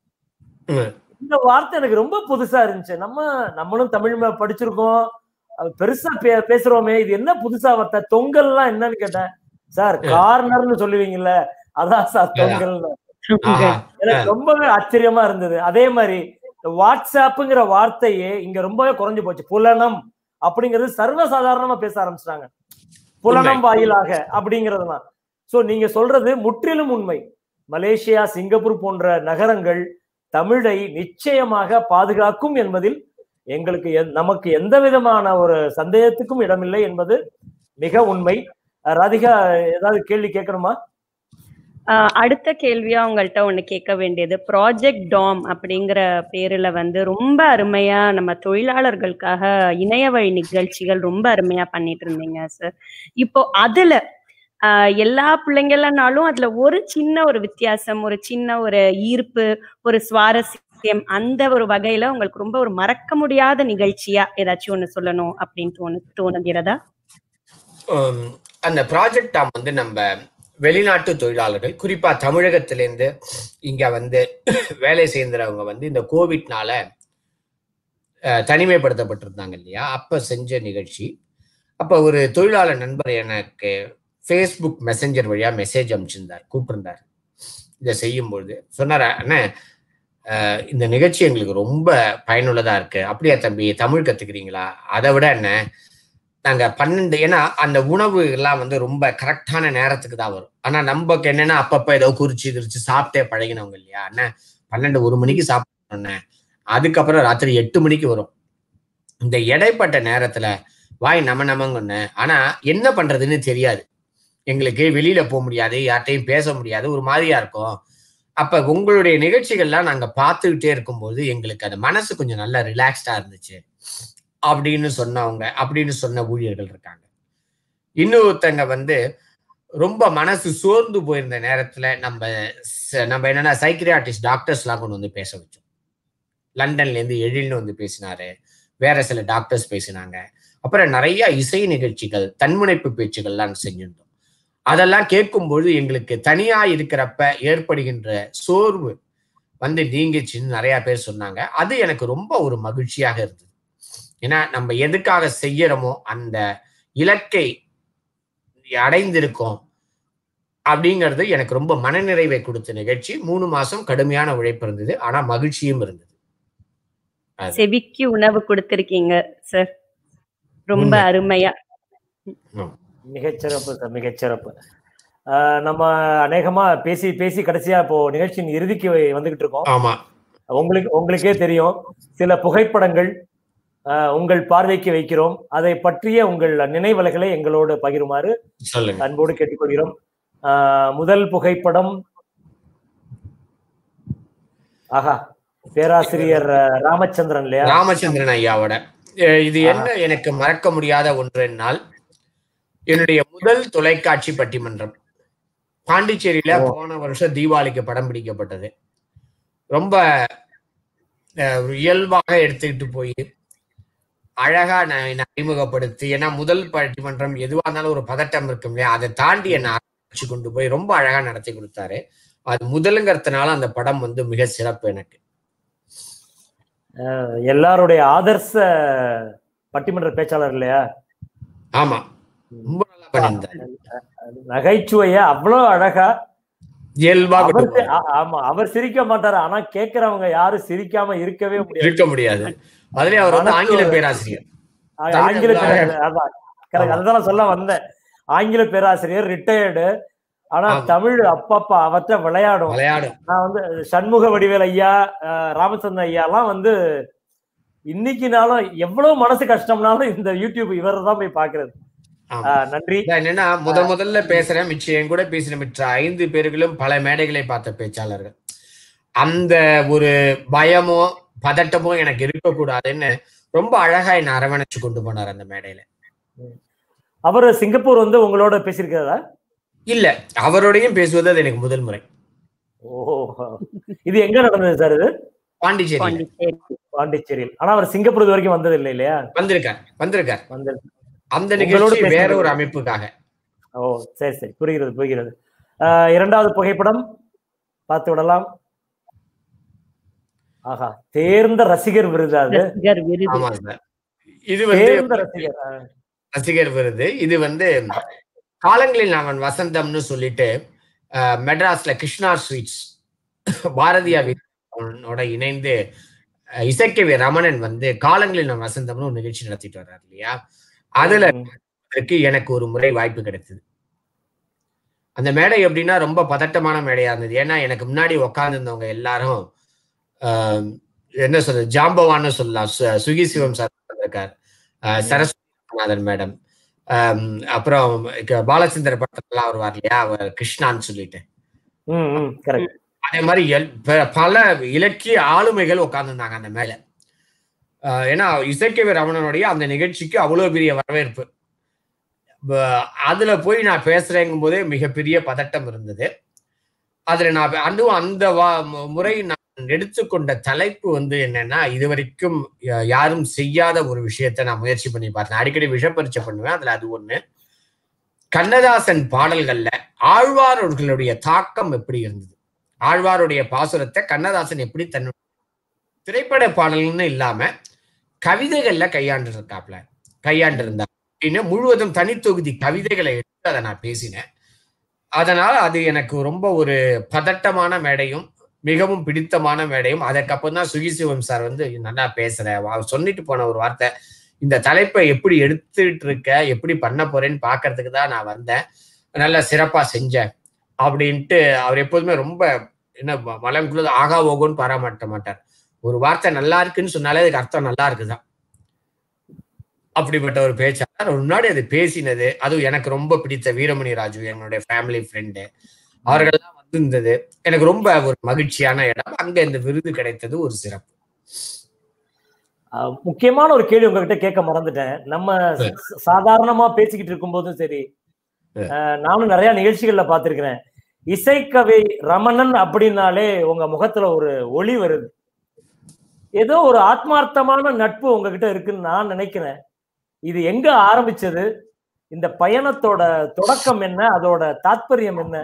இந்த வார்த்தை எனக்கு ரொம்ப புதுசா இருந்துச்சு நம்ம நம்மளும் தமிழ் படிச்சிருக்கோம் பெருசா பே பேசுறோமே இது என்ன புதுசா வார்த்தை தொங்கல்லாம் என்னன்னு கேட்டேன் சார் கார்னர்னு சொல்லுவீங்கல்ல அதான் சார் தொங்கல் எனக்கு ரொம்பவே ஆச்சரியமா இருந்தது அதே மாதிரி வாட்ஸ்அப்புங்கிற வார்த்தையே இங்க ரொம்பவே குறைஞ்சு போச்சு புலனம் அப்படிங்கிறது சர்வசாதாரணமா பேச ஆரம்பிச்சிட்டாங்க
புலனம் வாயிலாக
அப்படிங்கறதுலாம் சோ நீங்க சொல்றது முற்றிலும் உண்மை மலேசியா சிங்கப்பூர் போன்ற நகரங்கள் தமிழை நிச்சயமாக பாதுகாக்கும் என்பதில் எங்களுக்கு நமக்கு எந்த விதமான ஒரு சந்தேகத்துக்கும் இடமில்லை என்பது மிக உண்மை ராதிகா ஏதாவது கேள்வி கேட்கணுமா
அடுத்த கேள்வியா உங்கள்கிட்ட ஒண்ணு கேட்க வேண்டியது ப்ராஜெக்ட் டாம் அப்படிங்கிற பேருல வந்து ரொம்ப அருமையா நம்ம தொழிலாளர்களுக்காக இணைய வழி நிகழ்ச்சிகள் ரொம்ப அருமையா பண்ணிட்டு இருந்தீங்க சார் இப்போ அதுல எல்லா பிள்ளைங்கள்னாலும் அதுல ஒரு சின்ன ஒரு வித்தியாசம் ஒரு சின்ன ஒரு ஈர்ப்பு ஒரு சுவாரஸ்யம் அந்த ஒரு வகையில உங்களுக்கு ரொம்ப ஒரு மறக்க முடியாத நிகழ்ச்சியா ஏதாச்சும் ஒண்ணு சொல்லணும் அப்படின்னு தோணு தோணுகிறதா
அந்த ப்ராஜெக்டா வந்து நம்ம வெளிநாட்டு தொழிலாளர்கள் குறிப்பா தமிழகத்திலேருந்து இங்க வந்து வேலை செய்கிறவங்க வந்து இந்த கோவிட்னால தனிமைப்படுத்தப்பட்டிருந்தாங்க இல்லையா அப்ப செஞ்ச நிகழ்ச்சி அப்ப ஒரு தொழிலாளர் நண்பர் எனக்கு ஃபேஸ்புக் மெசஞ்சர் வழியாக மெசேஜ் அனுப்பிச்சிருந்தார் கூப்பிட்டுருந்தார் இதை செய்யும்பொழுது சொன்னார் அண்ணே இந்த நிகழ்ச்சி எங்களுக்கு ரொம்ப பயனுள்ளதாக இருக்குது அப்படியா தம்பி தமிழ் கத்துக்கிறீங்களா அதை விட என்ன நாங்கள் பன்னெண்டு ஏன்னா அந்த உணவு எல்லாம் வந்து ரொம்ப கரெக்டான நேரத்துக்கு தான் வரும் ஆனால் நமக்கு என்னென்னா அப்பப்போ ஏதோ குறிச்சு குறிச்சு சாப்பிட்டே பழகினவங்க இல்லையா அண்ணே பன்னெண்டு ஒரு மணிக்கு சாப்பிட்றோண்ணே அதுக்கப்புறம் ராத்திரி எட்டு மணிக்கு வரும் இந்த இடைப்பட்ட நேரத்தில் வாய் நம்ம நமங்கன்னு ஆனால் என்ன பண்ணுறதுன்னு தெரியாது எங்களுக்கு வெளியில போக முடியாது யார்கிட்டையும் பேச முடியாது ஒரு மாதிரியா இருக்கும் அப்ப உங்களுடைய நிகழ்ச்சிகள்லாம் நாங்க பார்த்துக்கிட்டே இருக்கும்போது எங்களுக்கு அது மனசு கொஞ்சம் நல்லா ரிலாக்ஸ்டா இருந்துச்சு அப்படின்னு சொன்னவங்க அப்படின்னு சொன்ன ஊழியர்கள் இருக்காங்க இன்னொருத்தங்க வந்து ரொம்ப மனசு சோர்ந்து போயிருந்த நேரத்துல நம்ம நம்ம என்னன்னா சைக்கிரியாட்டிஸ்ட் டாக்டர்ஸ்லாம் கொண்டு வந்து பேச வச்சோம் லண்டன்ல இருந்து எழில்னு வந்து பேசினாரு வேற சில டாக்டர்ஸ் பேசினாங்க அப்புறம் நிறைய இசை நிகழ்ச்சிகள் தன்முனைப்பு பேச்சுகள்லாம் செஞ்சிருந்தோம் அதெல்லாம் கேட்கும்பொழுது எங்களுக்கு தனியா இருக்கிறப்ப ஏற்படுகின்ற சோர்வு வந்து நீங்கிச்சின்னு நிறைய பேர் சொன்னாங்க அது எனக்கு ரொம்ப ஒரு மகிழ்ச்சியாக இருந்தது ஏன்னா நம்ம எதுக்காக செய்யறோமோ அந்த இலக்கை அடைந்திருக்கோம் அப்படிங்கிறது எனக்கு ரொம்ப மனநிறைவை கொடுத்த நிகழ்ச்சி மூணு மாசம் கடுமையான உழைப்பு இருந்தது ஆனா மகிழ்ச்சியும் இருந்தது
செவிக்கு உணவு கொடுத்திருக்கீங்க சார் ரொம்ப அருமையா
மிகச்சிறப்பு சார் மிகச்சிறப்பு நம்ம அநேகமா பேசி பேசி கடைசியா இப்போ நிகழ்ச்சியின் இறுதிக்கு வந்துகிட்டு இருக்கோம் ஆமா உங்களுக்கு உங்களுக்கே தெரியும் சில புகைப்படங்கள் உங்கள் பார்வைக்கு வைக்கிறோம் அதை பற்றிய உங்கள் நினைவலைகளை எங்களோடு பகிருமாறு அன்போடு கேட்டுக்கொள்கிறோம் முதல் புகைப்படம் ஆஹா பேராசிரியர்
ராமச்சந்திரன் இல்லையா ராமச்சந்திரன் ஐயாவோட இது என்ன எனக்கு மறக்க முடியாத ஒன்று என்னால் என்னுடைய முதல் தொலைக்காட்சி பட்டிமன்றம் பாண்டிச்சேரியில போன வருஷம் தீபாவளிக்கு படம் பிடிக்கப்பட்டது ரொம்ப இயல்பாக எடுத்துக்கிட்டு போய் அழகா நான் என்னை அறிமுகப்படுத்தி ஏன்னா முதல் பட்டிமன்றம் எதுவாக இருந்தாலும் ஒரு பதட்டம் இருக்கும் இல்லையா அதை தாண்டி என்னை ஆரம்பிச்சு கொண்டு போய் ரொம்ப அழகா நடத்தி கொடுத்தாரு அது முதலுங்கிறதுனால அந்த படம் வந்து மிக சிறப்பு எனக்கு
எல்லாருடைய ஆதர்ச பட்டிமன்ற பேச்சாளர் இல்லையா ஆமா ரொம்ப நல்லா பண்ணியிருந்தார் நகைச்சுவைய அவ்வளவு அழகா இயல்பா ஆமா அவர் சிரிக்க மாட்டாரு ஆனா கேக்குறவங்க யாரும் சிரிக்காம இருக்கவே முடியாது இருக்க
முடியாது அதுலயே அவர் வந்து ஆங்கில பேராசிரியர்
ஆங்கில பேராசிரியர் சொல்ல வந்தேன் ஆங்கில பேராசிரியர் ரிட்டையர்டு ஆனா தமிழ் அப்பப்பா அவற்ற விளையாடும் நான் வந்து சண்முக வடிவேல் ஐயா ராமச்சந்திர ஐயா எல்லாம் வந்து இன்னைக்குனாலும் எவ்வளவு மனசு கஷ்டம்னாலும் இந்த யூடியூப் இவர்தான் போய் பாக்குறது
நன்றி என்னன்னா முத முதல்ல பேசுறேன் மிச்சம் என் கூட பேசின மிச்ச ஐந்து பேர்களும் பல மேடைகளை பார்த்த பேச்சாளர்கள் அந்த ஒரு பயமோ பதட்டமோ எனக்கு இருக்கக்கூடாதுன்னு ரொம்ப அழகா என்ன அரவணைச்சு கொண்டு போனார் அந்த மேடையில அவர் சிங்கப்பூர் வந்து உங்களோட பேசியிருக்கிறதா இல்ல அவரோடையும் பேசுவது அது எனக்கு முதல் முறை
இது எங்க நடந்தது சார் இது பாண்டிச்சேரி பாண்டிச்சேரியில் ஆனா அவர் சிங்கப்பூர் வரைக்கும் வந்தது இல்லை இல்லையா வந்திருக்கார் வந்திருக்கார் வந்திருக்கார் அந்த நிகழ்ச்சி வேற ஒரு அமைப்புக்காக ஓ சரி சரி புரிகிறது புரிகிறது இரண்டாவது புகைப்படம் பார்த்து விடலாம் ஆஹா தேர்ந்த ரசிகர்
விருது அது இது வந்து ரசிகர் விருது இது வந்து காலங்களில் அவன் வசந்தம்னு சொல்லிட்டு மெட்ராஸ்ல கிருஷ்ணா ஸ்வீட்ஸ் பாரதியாவோட இணைந்து இசைக்கவி ரமணன் வந்து காலங்களில் நான் வசந்தம்னு ஒரு நிகழ்ச்சி நடத்திட்டு வர்றாரு இல்லையா அதுல எனக்கு ஒரு முறை வாய்ப்பு கிடைச்சது அந்த மேடை எப்படின்னா ரொம்ப பதட்டமான மேடையா இருந்தது ஏன்னா எனக்கு முன்னாடி இருந்தவங்க எல்லாரும் என்ன சொல்றது ஜாம்பவான்னு சொல்லலாம் சுகி சிவம் சார் இருக்கார் சரஸ்வதிநாதன் மேடம் அப்புறம் பாலச்சந்திர படத்துலாம் வருவார் இல்லையா அவர் கிருஷ்ணான்னு சொல்லிட்டு அதே மாதிரி பல இலக்கிய ஆளுமைகள் உட்கார்ந்துருந்தாங்க அந்த மேல ஏன்னா இசைக்கவே ரமணனுடைய அந்த நிகழ்ச்சிக்கு அவ்வளோ பெரிய வரவேற்பு அதில் போய் நான் பேசுகிறேங்கும் போதே மிகப்பெரிய பதட்டம் இருந்தது அதில் நான் அதுவும் அந்த வா முறை நான் எடுத்துக்கொண்ட தலைப்பு வந்து என்னன்னா இதுவரைக்கும் யாரும் செய்யாத ஒரு விஷயத்த நான் முயற்சி பண்ணி பார்த்தேன் அடிக்கடி விஷப்பரிச்சை பண்ணுவேன் அதில் அது ஒன்று கண்ணதாசன் பாடல்கள்ல ஆழ்வாரர்களுடைய தாக்கம் எப்படி இருந்தது ஆழ்வாருடைய பாசுரத்தை கண்ணதாசன் எப்படி தன்னுடைய திரைப்பட பாடல்னு இல்லாம கவிதைகள்ல கையாண்டிருக்காப்ல கையாண்டிருந்தா அப்படின்னு முழுவதும் தனித்தொகுதி கவிதைகளை எடுத்து அதை நான் பேசினேன் அதனால் அது எனக்கு ரொம்ப ஒரு பதட்டமான மேடையும் மிகவும் பிடித்தமான மேடையும் அதுக்கப்புறம் தான் சுகிசிவம் சார் வந்து நல்லா பேசுற சொல்லிட்டு போன ஒரு வார்த்தை இந்த தலைப்பை எப்படி எடுத்துட்டு இருக்க எப்படி பண்ண போறேன்னு பாக்குறதுக்கு தான் நான் வந்தேன் நல்லா சிறப்பா செஞ்சேன் அப்படின்ட்டு அவர் எப்போதுமே ரொம்ப என்ன மலம் குழுது ஆகா ஓகோன்னு பாராமட்ட மாட்டார் ஒரு வார்த்தை நல்லா இருக்குன்னு சொன்னாலே அதுக்கு அர்த்தம் நல்லா இருக்குதான் அப்படிப்பட்ட ஒரு பேச்சாளர் முன்னாடி அது பேசினது அதுவும் எனக்கு ரொம்ப பிடித்த வீரமணி ராஜு என்னுடைய ஃபேமிலி ஃப்ரெண்டு அவர்கள்லாம் வந்திருந்தது எனக்கு ரொம்ப ஒரு மகிழ்ச்சியான இடம் அங்க இந்த விருது கிடைத்தது ஒரு சிறப்பு
முக்கியமான ஒரு கேள்வி உங்ககிட்ட கேட்க மறந்துட்டேன் நம்ம சாதாரணமா பேசிக்கிட்டு இருக்கும் போதும் சரி நானும் நிறைய நிகழ்ச்சிகள்ல பாத்திருக்கிறேன் இசைக்கவி ரமணன் அப்படின்னாலே உங்க முகத்துல ஒரு ஒளி வருது ஏதோ ஒரு ஆத்மார்த்தமான நட்பு உங்ககிட்ட இருக்குன்னு நான் நினைக்கிறேன் இது எங்க ஆரம்பிச்சது இந்த பயணத்தோட தொடக்கம் என்ன அதோட தாத்பரியம் என்ன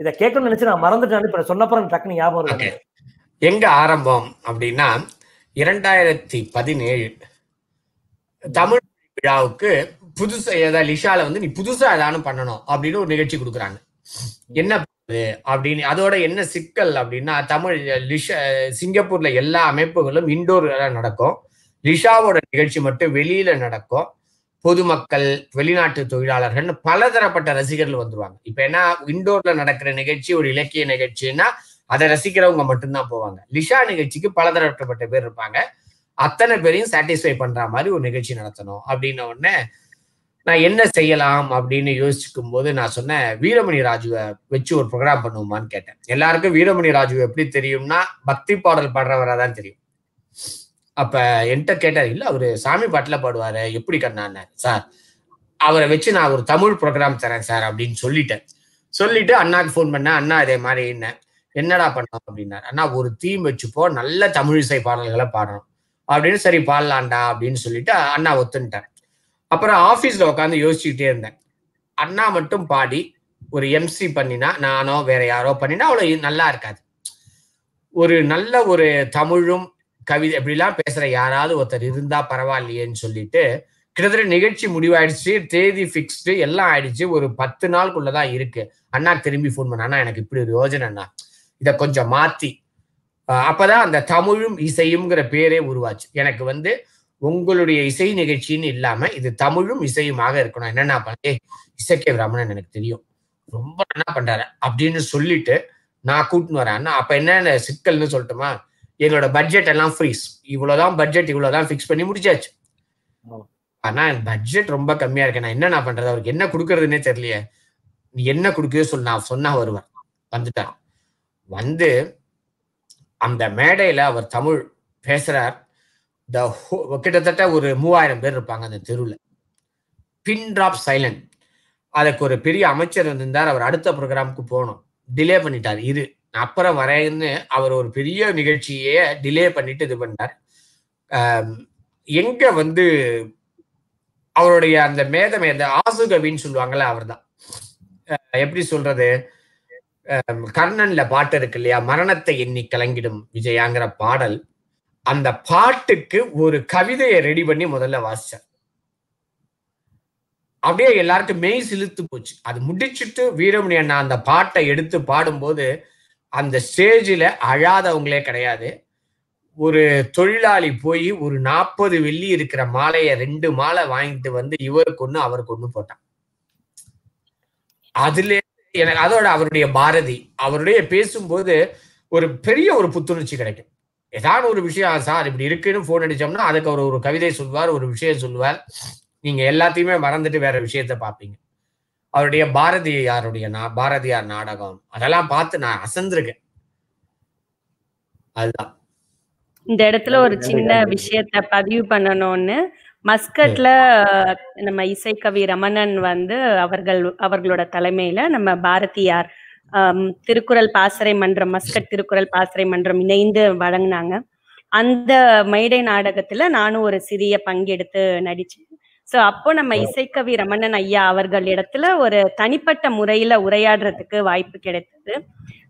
இதை கேட்கணும்னு நினைச்சு நான் மறந்துட்டேன்
இப்ப சொன்னப்பறம் டக்குனு ஞாபகம் இருக்கு எங்க ஆரம்பம் அப்படின்னா இரண்டாயிரத்தி பதினேழு தமிழ் விழாவுக்கு புதுசா ஏதாவது லிஷால வந்து நீ புதுசா ஏதாவது பண்ணணும் அப்படின்னு ஒரு நிகழ்ச்சி கொடுக்குறாங்க என்ன அப்படின்னு அதோட என்ன சிக்கல் அப்படின்னா தமிழ் லிஷா சிங்கப்பூர்ல எல்லா அமைப்புகளும் இண்டோர்ல நடக்கும் லிஷாவோட நிகழ்ச்சி மட்டும் வெளியில நடக்கும் பொதுமக்கள் வெளிநாட்டு தொழிலாளர்கள் பலதரப்பட்ட ரசிகர்கள் வந்துருவாங்க இப்ப ஏன்னா இண்டோர்ல நடக்கிற நிகழ்ச்சி ஒரு இலக்கிய நிகழ்ச்சின்னா அதை ரசிக்கிறவங்க மட்டும்தான் போவாங்க லிஷா நிகழ்ச்சிக்கு பலதரப்பட்ட பேர் இருப்பாங்க அத்தனை பேரையும் சாட்டிஸ்ஃபை பண்ற மாதிரி ஒரு நிகழ்ச்சி நடத்தணும் அப்படின்ன உடனே நான் என்ன செய்யலாம் அப்படின்னு யோசிக்கும் போது நான் சொன்னேன் வீரமணி ராஜுவை வச்சு ஒரு ப்ரோக்ராம் பண்ணுவோமான்னு கேட்டேன் எல்லாருக்கும் வீரமணி ராஜு எப்படி தெரியும்னா பக்தி பாடல் பாடுறவரா தான் தெரியும் அப்ப என்கிட்ட கேட்டார் இல்ல அவரு சாமி பாட்டுல பாடுவாரு எப்படி கண்ணான்னு சார் அவரை வச்சு நான் ஒரு தமிழ் ப்ரோக்ராம் தரேன் சார் அப்படின்னு சொல்லிட்டேன் சொல்லிட்டு அண்ணாக்கு ஃபோன் பண்ணேன் அண்ணா இதே மாதிரி என்ன என்னடா பண்ணோம் அப்படின்னாரு அண்ணா ஒரு தீம் வச்சுப்போ நல்ல தமிழிசை பாடல்களை பாடுறோம் அப்படின்னு சரி பாடலாண்டா அப்படின்னு சொல்லிட்டு அண்ணா ஒத்துன்ட்டார் அப்புறம் ஆஃபீஸில் உட்காந்து யோசிச்சுக்கிட்டே இருந்தேன் அண்ணா மட்டும் பாடி ஒரு எம்சி பண்ணினா நானோ வேற யாரோ பண்ணினா அவ்வளோ நல்லா இருக்காது ஒரு நல்ல ஒரு தமிழும் கவிதை எப்படிலாம் பேசுகிற யாராவது ஒருத்தர் இருந்தால் பரவாயில்லையேன்னு சொல்லிட்டு கிட்டத்தட்ட நிகழ்ச்சி முடிவாயிடுச்சு தேதி ஃபிக்ஸ்டு எல்லாம் ஆயிடுச்சு ஒரு பத்து நாளுக்குள்ளதான் தான் இருக்கு அண்ணா திரும்பி ஃபோன் பண்ணா எனக்கு இப்படி ஒரு யோஜனை அண்ணா இதை கொஞ்சம் மாற்றி அப்பதான் அந்த தமிழும் இசையும்ங்கிற பேரே உருவாச்சு எனக்கு வந்து உங்களுடைய இசை நிகழ்ச்சின்னு இல்லாம இது தமிழும் இசையுமாக இருக்கணும் என்னென்ன ஏ இசைக்கே பிராமணன் எனக்கு தெரியும் ரொம்ப என்ன பண்றாரு அப்படின்னு சொல்லிட்டு நான் கூட்டின்னு வரேன் அப்ப என்னென்ன சிக்கல்னு சொல்லட்டுமா எங்களோட பட்ஜெட் எல்லாம் ஃப்ரீஸ் இவ்வளவுதான் பட்ஜெட் இவ்வளவுதான் ஃபிக்ஸ் பண்ணி முடிச்சாச்சு ஆனா பட்ஜெட் ரொம்ப கம்மியா இருக்கு நான் என்ன நான் பண்றது அவருக்கு என்ன கொடுக்கறதுன்னே தெரியலையே நீ என்ன கொடுக்கவே சொல் நான் சொன்னா வருவேன் வந்துட்டான் வந்து அந்த மேடையில அவர் தமிழ் பேசுறார் த கிட்டத்தட்ட ஒரு மூவாயிரம் பேர் இருப்பாங்க அந்த தெருவில் பின் ட்ராப் சைலண்ட் அதுக்கு ஒரு பெரிய அமைச்சர் வந்திருந்தார் அவர் அடுத்த ப்ரோக்ராமுக்கு போனோம் டிலே பண்ணிட்டார் இரு அப்புறம் வரேன்னு அவர் ஒரு பெரிய நிகழ்ச்சியே டிலே பண்ணிட்டு இது பண்ணார் எங்க வந்து அவருடைய அந்த மேதமை அந்த ஆசுகவின்னு சொல்லுவாங்கல்ல அவர் தான் எப்படி சொல்றது கர்ணன்ல பாட்டு இருக்கு இல்லையா மரணத்தை எண்ணி கலங்கிடும் விஜயாங்கிற பாடல் அந்த பாட்டுக்கு ஒரு கவிதையை ரெடி பண்ணி முதல்ல வாசிச்சார் அப்படியே எல்லாருக்கும் மெய் சிலுத்து போச்சு அது முடிச்சுட்டு வீரமணி அண்ணா அந்த பாட்டை எடுத்து பாடும்போது அந்த ஸ்டேஜில் அழாதவங்களே கிடையாது ஒரு தொழிலாளி போய் ஒரு நாற்பது வெள்ளி இருக்கிற மாலையை ரெண்டு மாலை வாங்கிட்டு வந்து இவருக்கு ஒன்று அவருக்கு ஒன்று போட்டான் அதுல எனக்கு அதோட அவருடைய பாரதி அவருடைய பேசும்போது ஒரு பெரிய ஒரு புத்துணர்ச்சி கிடைக்கும் ஏதாவது ஒரு விஷயம் சார் இப்படி இருக்குன்னு போன் அடிச்சோம்னா அதுக்கு அவர் ஒரு கவிதை சொல்வார் ஒரு விஷயம் சொல்லுவார் நீங்க எல்லாத்தையுமே மறந்துட்டு வேற விஷயத்த பார்ப்பீங்க அவருடைய பாரதியாருடைய பாரதியார் நாடகம் அதெல்லாம் பார்த்து நான் அசந்திருக்கேன் அதுதான்
இந்த இடத்துல ஒரு சின்ன விஷயத்த பதிவு பண்ணணும்னு மஸ்கட்ல நம்ம இசைக்கவி ரமணன் வந்து அவர்கள் அவர்களோட தலைமையில நம்ம பாரதியார் திருக்குறள் பாசறை மன்றம் மஸ்கட் திருக்குறள் பாசறை மன்றம் இணைந்து வழங்கினாங்க அந்த மைடை நாடகத்துல நானும் ஒரு சிறிய பங்கெடுத்து நடிச்சேன் ஸோ அப்போ நம்ம இசைக்கவி ரமணன் ஐயா அவர்கள் இடத்துல ஒரு தனிப்பட்ட முறையில உரையாடுறதுக்கு வாய்ப்பு கிடைத்தது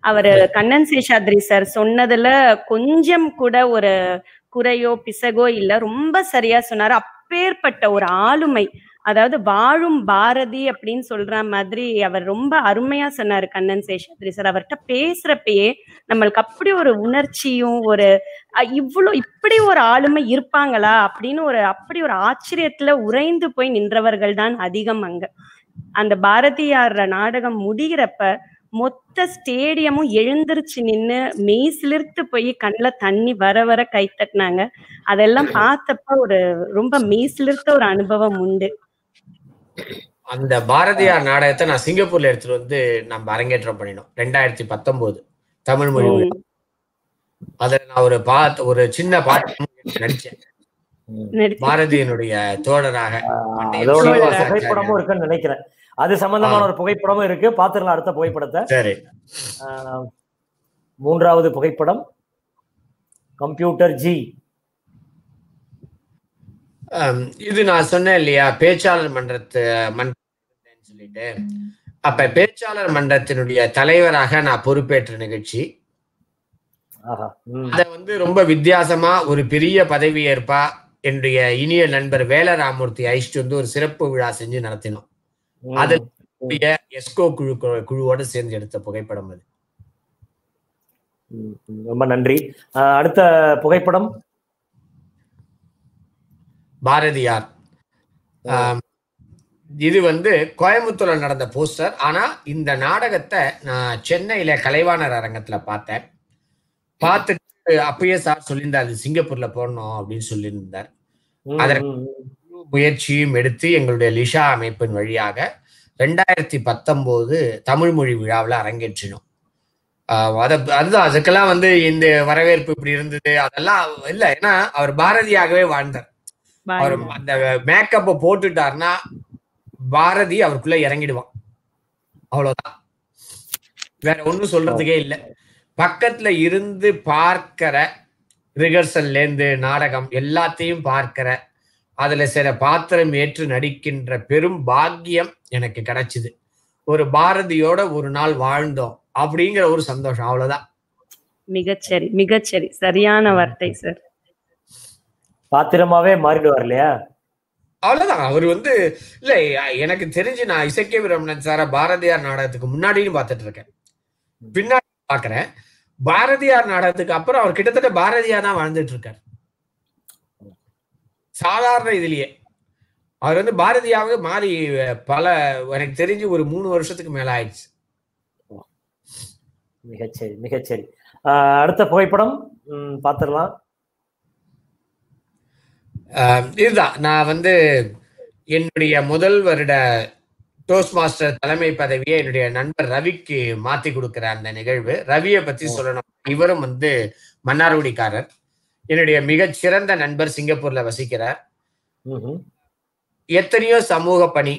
அவர் கண்ணன் சேஷாத்ரி சார் சொன்னதுல கொஞ்சம் கூட ஒரு குறையோ பிசகோ இல்ல ரொம்ப சரியா சொன்னாரு அப்பேற்பட்ட ஒரு ஆளுமை அதாவது வாழும் பாரதி அப்படின்னு சொல்ற மாதிரி அவர் ரொம்ப அருமையா சொன்னாரு கண்ணன் சேஷாத்ரி சார் அவர்கிட்ட பேசுறப்பயே நம்மளுக்கு அப்படி ஒரு உணர்ச்சியும் ஒரு இவ்வளோ இப்படி ஒரு ஆளுமை இருப்பாங்களா அப்படின்னு ஒரு அப்படி ஒரு ஆச்சரியத்துல உறைந்து போய் நின்றவர்கள் தான் அதிகம் அங்க அந்த பாரதியார் நாடகம் முடிகிறப்ப மொத்த ஸ்டேடியமும் எழுந்திருச்சு நின்று மெய் சிலிர்த்து போய் கண்ணில் தண்ணி வர வர கை தட்டினாங்க அதெல்லாம் பார்த்தப்ப ஒரு ரொம்ப மெய் சிலிர்த்த ஒரு அனுபவம் உண்டு
அந்த பாரதியார் நாடகத்தை நான் சிங்கப்பூர்ல எடுத்துட்டு வந்து நம்ம அரங்கேற்றம் பண்ணினோம் ரெண்டாயிரத்தி பத்தொன்பது தமிழ் மொழி அதுல நான் ஒரு பாத் ஒரு சின்ன பாட்டு நடிச்சேன் பாரதியனுடைய தோழராக புகைப்படமும்
இருக்குன்னு நினைக்கிறேன் அது சம்பந்தமான ஒரு புகைப்படமும் இருக்கு பாத்துக்கலாம் அடுத்த புகைப்படத்தை சரி
மூன்றாவது புகைப்படம் கம்ப்யூட்டர் ஜி இது நான் சொன்னேன் இல்லையா பேச்சாளர் மன்றத்து மன்றேன்னு சொல்லிட்டு அப்ப பேச்சாளர் மன்றத்தினுடைய தலைவராக நான் பொறுப்பேற்ற நிகழ்ச்சி அத வந்து ரொம்ப வித்தியாசமா ஒரு பெரிய பதவி ஏற்பா என்னுடைய இனிய நண்பர் வேலராமூர்த்தி அழிச்சிட்டு வந்து ஒரு சிறப்பு விழா செஞ்சு நடத்தினோம் அதில் எஸ்கோ குழு குழுவோடு சேர்ந்து எடுத்த புகைப்படம் அது
ரொம்ப நன்றி அடுத்த புகைப்படம்
பாரதியார் இது வந்து கோயம்புத்தூரில் நடந்த போஸ்டர் ஆனால் இந்த நாடகத்தை நான் சென்னையில் கலைவாணர் அரங்கத்தில் பார்த்தேன் பார்த்துட்டு அப்பயே சார் சொல்லியிருந்தார் அது சிங்கப்பூர்ல போடணும் அப்படின்னு சொல்லியிருந்தார் அதற்கு முயற்சியும் எடுத்து எங்களுடைய லிஷா அமைப்பின் வழியாக ரெண்டாயிரத்தி பத்தொம்போது தமிழ் மொழி விழாவில் அரங்கேற்றினோம் அதை அதுதான் அதுக்கெல்லாம் வந்து இந்த வரவேற்பு இப்படி இருந்தது அதெல்லாம் இல்லை ஏன்னா அவர் பாரதியாகவே வாழ்ந்தார் அவர் அந்த மேக்கப்பை போட்டுட்டாருன்னா பாரதி அவருக்குள்ள இறங்கிடுவான் அவ்வளவுதான் வேற ஒண்ணும் சொல்றதுக்கே இல்ல பக்கத்துல இருந்து பார்க்கிற ரிகர்சல்ல இருந்து நாடகம் எல்லாத்தையும் பார்க்கிற அதுல சில பாத்திரம் ஏற்று நடிக்கின்ற பெரும் பாக்கியம் எனக்கு கிடைச்சது ஒரு பாரதியோட ஒரு நாள் வாழ்ந்தோம் அப்படிங்கிற ஒரு சந்தோஷம் அவ்வளவுதான்
மிகச்சரி மிகச்சரி சரியான வார்த்தை சார்
பாத்திரமாவே மாறிடுவார் இல்லையா
அவ்வளவுதான் அவர் வந்து இல்ல எனக்கு தெரிஞ்சு நான் இசைக்கிய விரமணன் சார பாரதியார் நாடகத்துக்கு முன்னாடியும் பாத்துட்டு இருக்கேன் பின்னாடி பாக்குறேன் பாரதியார் நாடகத்துக்கு அப்புறம் அவர் கிட்டத்தட்ட பாரதியார் தான் வாழ்ந்துட்டு இருக்காரு சாதாரண இதுலயே அவர் வந்து பாரதியாவே மாறி பல எனக்கு தெரிஞ்சு ஒரு மூணு வருஷத்துக்கு மேல ஆயிடுச்சு
மிகச்சரி மிகச்சரி அடுத்த புகைப்படம் பாத்துடலாம்
இதுதான் நான் வந்து என்னுடைய முதல் வருட டோஸ்ட் மாஸ்டர் தலைமை பதவியை என்னுடைய நண்பர் ரவிக்கு மாத்தி கொடுக்கிற அந்த நிகழ்வு ரவியை பத்தி சொல்லணும் இவரும் வந்து மன்னார்குடிக்காரர் என்னுடைய மிகச்சிறந்த நண்பர் சிங்கப்பூர்ல வசிக்கிறார் எத்தனையோ சமூக பணி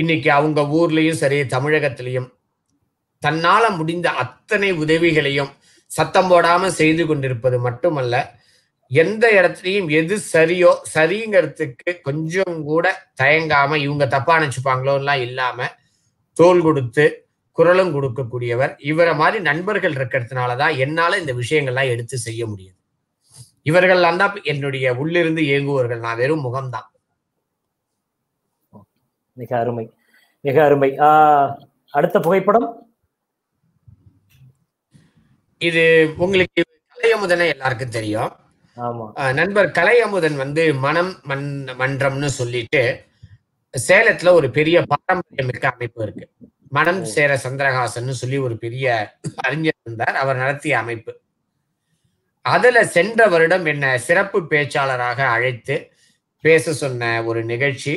இன்னைக்கு அவங்க ஊர்லயும் சரி தமிழகத்திலையும் தன்னால முடிந்த அத்தனை உதவிகளையும் சத்தம் போடாம செய்து கொண்டிருப்பது மட்டுமல்ல எந்த இடத்துலையும் எது சரியோ சரிங்கிறதுக்கு கொஞ்சம் கூட தயங்காம இவங்க தப்பா நினைச்சுப்பாங்களோலாம் இல்லாம தோல் கொடுத்து குரலும் கொடுக்கக்கூடியவர் இவரை மாதிரி நண்பர்கள் இருக்கிறதுனால தான் என்னால் இந்த விஷயங்கள்லாம் எடுத்து செய்ய முடியுது இவர்கள்லாம் தான் என்னுடைய உள்ளிருந்து இயங்குவர்கள் நான் வெறும் முகம்தான்
மிக அருமை மிக அருமை அடுத்த புகைப்படம்
இது உங்களுக்கு கலையமுதனை எல்லாருக்கும் தெரியும் நண்பர் கலை அமுதன் வந்து மனம் மன் மன்றம்னு சொல்லிட்டு சேலத்துல ஒரு பெரிய பாரம்பரியம் மிக்க அமைப்பு இருக்கு மனம் சேர சந்திரகாசன் சொல்லி ஒரு பெரிய அறிஞர் இருந்தார் அவர் நடத்திய அமைப்பு அதுல சென்ற வருடம் என்ன சிறப்பு பேச்சாளராக அழைத்து பேச சொன்ன ஒரு நிகழ்ச்சி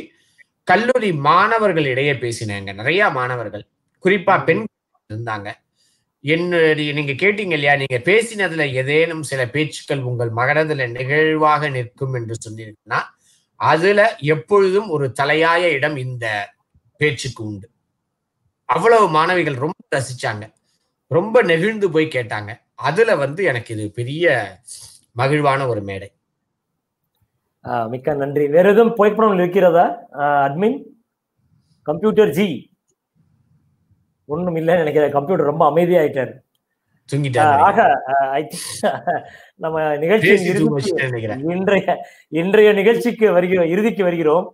கல்லூரி மாணவர்களிடையே பேசினாங்க நிறைய மாணவர்கள் குறிப்பா பெண் இருந்தாங்க என்னுடைய நீங்க கேட்டீங்க இல்லையா நீங்க பேசினதுல ஏதேனும் சில பேச்சுக்கள் உங்கள் மகனதுல நிகழ்வாக நிற்கும் என்று சொன்னீங்கன்னா அதுல எப்பொழுதும் ஒரு தலையாய இடம் இந்த பேச்சுக்கு உண்டு அவ்வளவு மாணவிகள் ரொம்ப ரசிச்சாங்க ரொம்ப நெகிழ்ந்து போய் கேட்டாங்க அதுல வந்து எனக்கு இது பெரிய மகிழ்வான ஒரு மேடை
மிக்க நன்றி வேற எதுவும் புகைப்படம் இருக்கிறதா அட்மின் கம்ப்யூட்டர் ஜி ஒன்றும் இல்லைன்னு நினைக்கிறேன் கம்ப்யூட்டர் ரொம்ப அமைதியாயிட்டாரு ஆக நம்ம நிகழ்ச்சி இன்றைய இன்றைய நிகழ்ச்சிக்கு வருகிறோம் இறுதிக்கு வருகிறோம்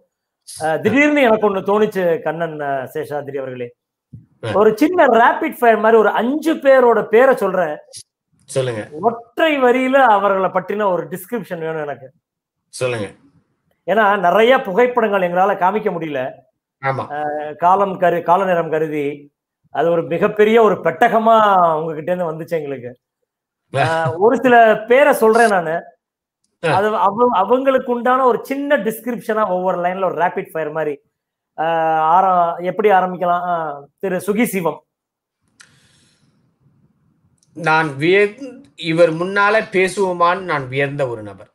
திடீர்னு எனக்கு ஒண்ணு தோணுச்சு கண்ணன் சேஷாத்ரி அவர்களே ஒரு சின்ன ரேபிட் ஃபயர் மாதிரி ஒரு அஞ்சு பேரோட பேரை சொல்றேன் சொல்லுங்க ஒற்றை வரியில அவர்களை பற்றின ஒரு டிஸ்கிரிப்ஷன் வேணும் எனக்கு சொல்லுங்க ஏன்னா நிறைய புகைப்படங்கள் எங்களால காமிக்க முடியல காலம் கரு கால நேரம் கருதி அது ஒரு மிகப்பெரிய ஒரு பெட்டகமா உங்ககிட்ட இருந்து வந்துச்சு எங்களுக்கு ஒரு சில பேரை சொல்றேன் நான் அது அவங்களுக்கு உண்டான ஒரு சின்ன டிஸ்கிரிப்ஷனா ஒவ்வொரு லைன்ல ஒரு ரேபிட் ஃபயர் மாதிரி ஆரம் எப்படி ஆரம்பிக்கலாம் திரு
சுகி சிவம் நான் விய இவர் முன்னால பேசுவோமான்னு நான் வியந்த ஒரு நபர்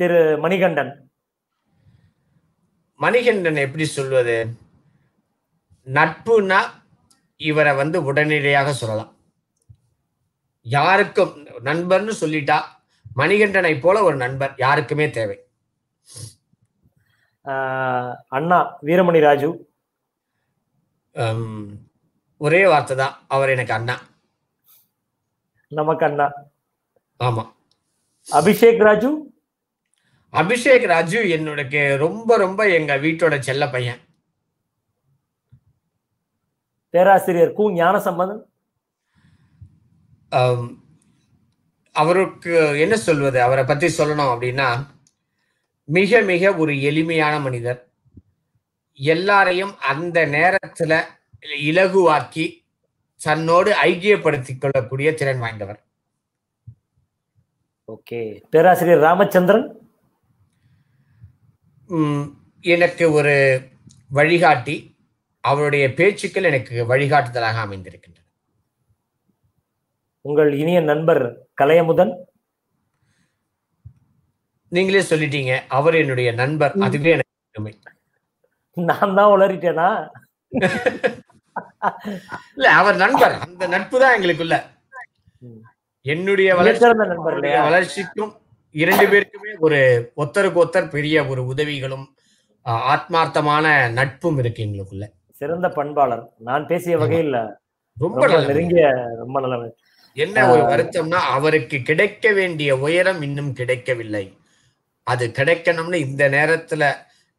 திரு மணிகண்டன் மணிகண்டன் எப்படி சொல்வது நட்புனா இவரை வந்து உடனடியாக சொல்லலாம் யாருக்கும் நண்பர்னு சொல்லிட்டா மணிகண்டனை போல ஒரு நண்பர் யாருக்குமே தேவை அண்ணா வீரமணி ராஜு ஒரே வார்த்தை தான் அவர் எனக்கு அண்ணா நமக்கு அண்ணா ஆமா அபிஷேக் ராஜு அபிஷேக் ராஜு என்னோட ரொம்ப ரொம்ப எங்க வீட்டோட செல்ல பையன்
பேராசிரியர் கு
சம்பந்தன் அவருக்கு என்ன சொல்வது அவரை பற்றி சொல்லணும் அப்படின்னா மிக மிக ஒரு எளிமையான மனிதர் எல்லாரையும் அந்த நேரத்துல இலகுவாக்கி தன்னோடு ஐக்கியப்படுத்திக் கொள்ளக்கூடிய திறன் வாய்ந்தவர்
ஓகே பேராசிரியர் ராமச்சந்திரன்
எனக்கு ஒரு வழிகாட்டி அவருடைய பேச்சுக்கள் எனக்கு வழிகாட்டுதலாக அமைந்திருக்கின்றன உங்கள் இனிய நண்பர் கலையமுதன்
நீங்களே சொல்லிட்டீங்க அவர் என்னுடைய நண்பர் அதுவே
எனக்கு
நான் தான் உளறிட்டேனா இல்ல அவர்
நண்பர் அந்த நட்பு தான் எங்களுக்குள்ள என்னுடைய வளர்ச்சி வளர்ச்சிக்கும் இரண்டு பேருக்குமே ஒரு ஒத்தருக்கு ஒத்தர் பெரிய ஒரு உதவிகளும் ஆத்மார்த்தமான நட்பும் இருக்கு எங்களுக்குள்ள சிறந்த பண்பாளர் நான் பேசிய வகையில் ரொம்ப நெருங்கிய ரொம்ப நல்லவர் என்ன ஒரு வருத்தம்னா அவருக்கு கிடைக்க வேண்டிய உயரம் இன்னும் கிடைக்கவில்லை அது கிடைக்கணும்னு இந்த நேரத்துல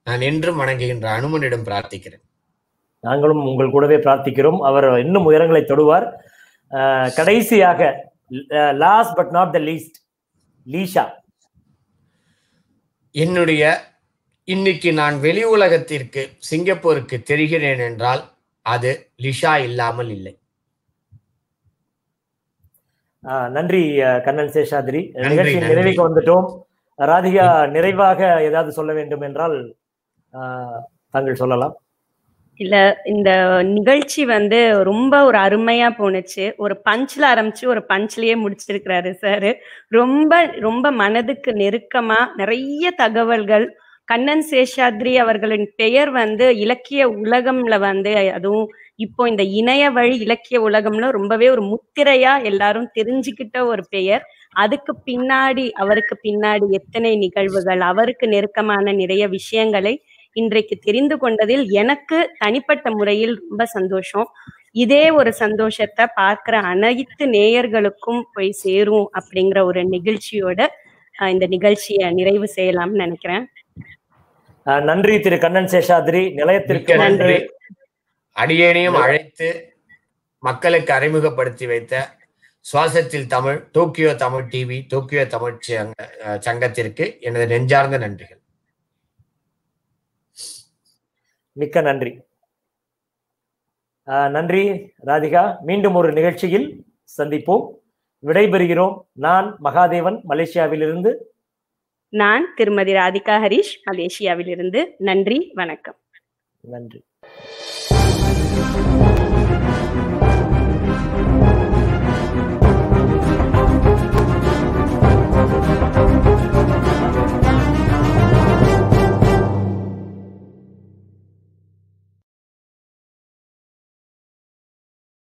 நான் என்றும் வணங்குகின்ற அனுமனிடம் பிரார்த்திக்கிறேன்
நாங்களும் உங்கள் கூடவே பிரார்த்திக்கிறோம் அவர் இன்னும் உயரங்களை தொடுவார் கடைசியாக last but not the least
LISHA என்னுடைய இன்னைக்கு நான் வெளி உலகத்திற்கு சிங்கப்பூருக்கு தெரிகிறேன் என்றால் அது லிஷா இல்லாமல் இல்லை
நன்றி கண்ணன் சேஷாதிரி நிகழ்ச்சியின் நிறைவுக்கு வந்துட்டோம் ராதிகா நிறைவாக ஏதாவது சொல்ல வேண்டும் என்றால் தாங்கள் சொல்லலாம்
இல்ல இந்த நிகழ்ச்சி வந்து ரொம்ப ஒரு அருமையா போணுச்சு ஒரு பஞ்ச்ல ஆரம்பிச்சு ஒரு பஞ்ச்லயே முடிச்சிருக்கிறாரு சார் ரொம்ப ரொம்ப மனதுக்கு நெருக்கமா நிறைய தகவல்கள் கண்ணன் சேஷாத்ரி அவர்களின் பெயர் வந்து இலக்கிய உலகம்ல வந்து அதுவும் இப்போ இந்த இணைய வழி இலக்கிய உலகம்ல ரொம்பவே ஒரு முத்திரையா எல்லாரும் தெரிஞ்சுக்கிட்ட ஒரு பெயர் அதுக்கு பின்னாடி அவருக்கு பின்னாடி எத்தனை நிகழ்வுகள் அவருக்கு நெருக்கமான நிறைய விஷயங்களை இன்றைக்கு தெரிந்து கொண்டதில் எனக்கு தனிப்பட்ட முறையில் ரொம்ப சந்தோஷம் இதே ஒரு சந்தோஷத்தை பார்க்குற அனைத்து நேயர்களுக்கும் போய் சேரும் அப்படிங்கிற ஒரு நிகழ்ச்சியோட இந்த நிகழ்ச்சியை நிறைவு செய்யலாம்னு நினைக்கிறேன்
நன்றி திரு கண்ணன் சேஷாதிரி நிலையத்திற்கு
நன்றி
அடியேனையும் அழைத்து மக்களுக்கு அறிமுகப்படுத்தி வைத்த சுவாசத்தில் Tamil Tokyo Tamil TV Tokyo Tamil சங்கத்திற்கு எனது நெஞ்சார்ந்த நன்றிகள்
மிக்க நன்றி நன்றி ராதிகா மீண்டும் ஒரு நிகழ்ச்சியில் சந்திப்போம் விடைபெறுகிறோம் நான் மகாதேவன் மலேசியாவிலிருந்து
நான் திருமதி ராதிகா ஹரிஷ் மலேசியாவிலிருந்து நன்றி வணக்கம்
நன்றி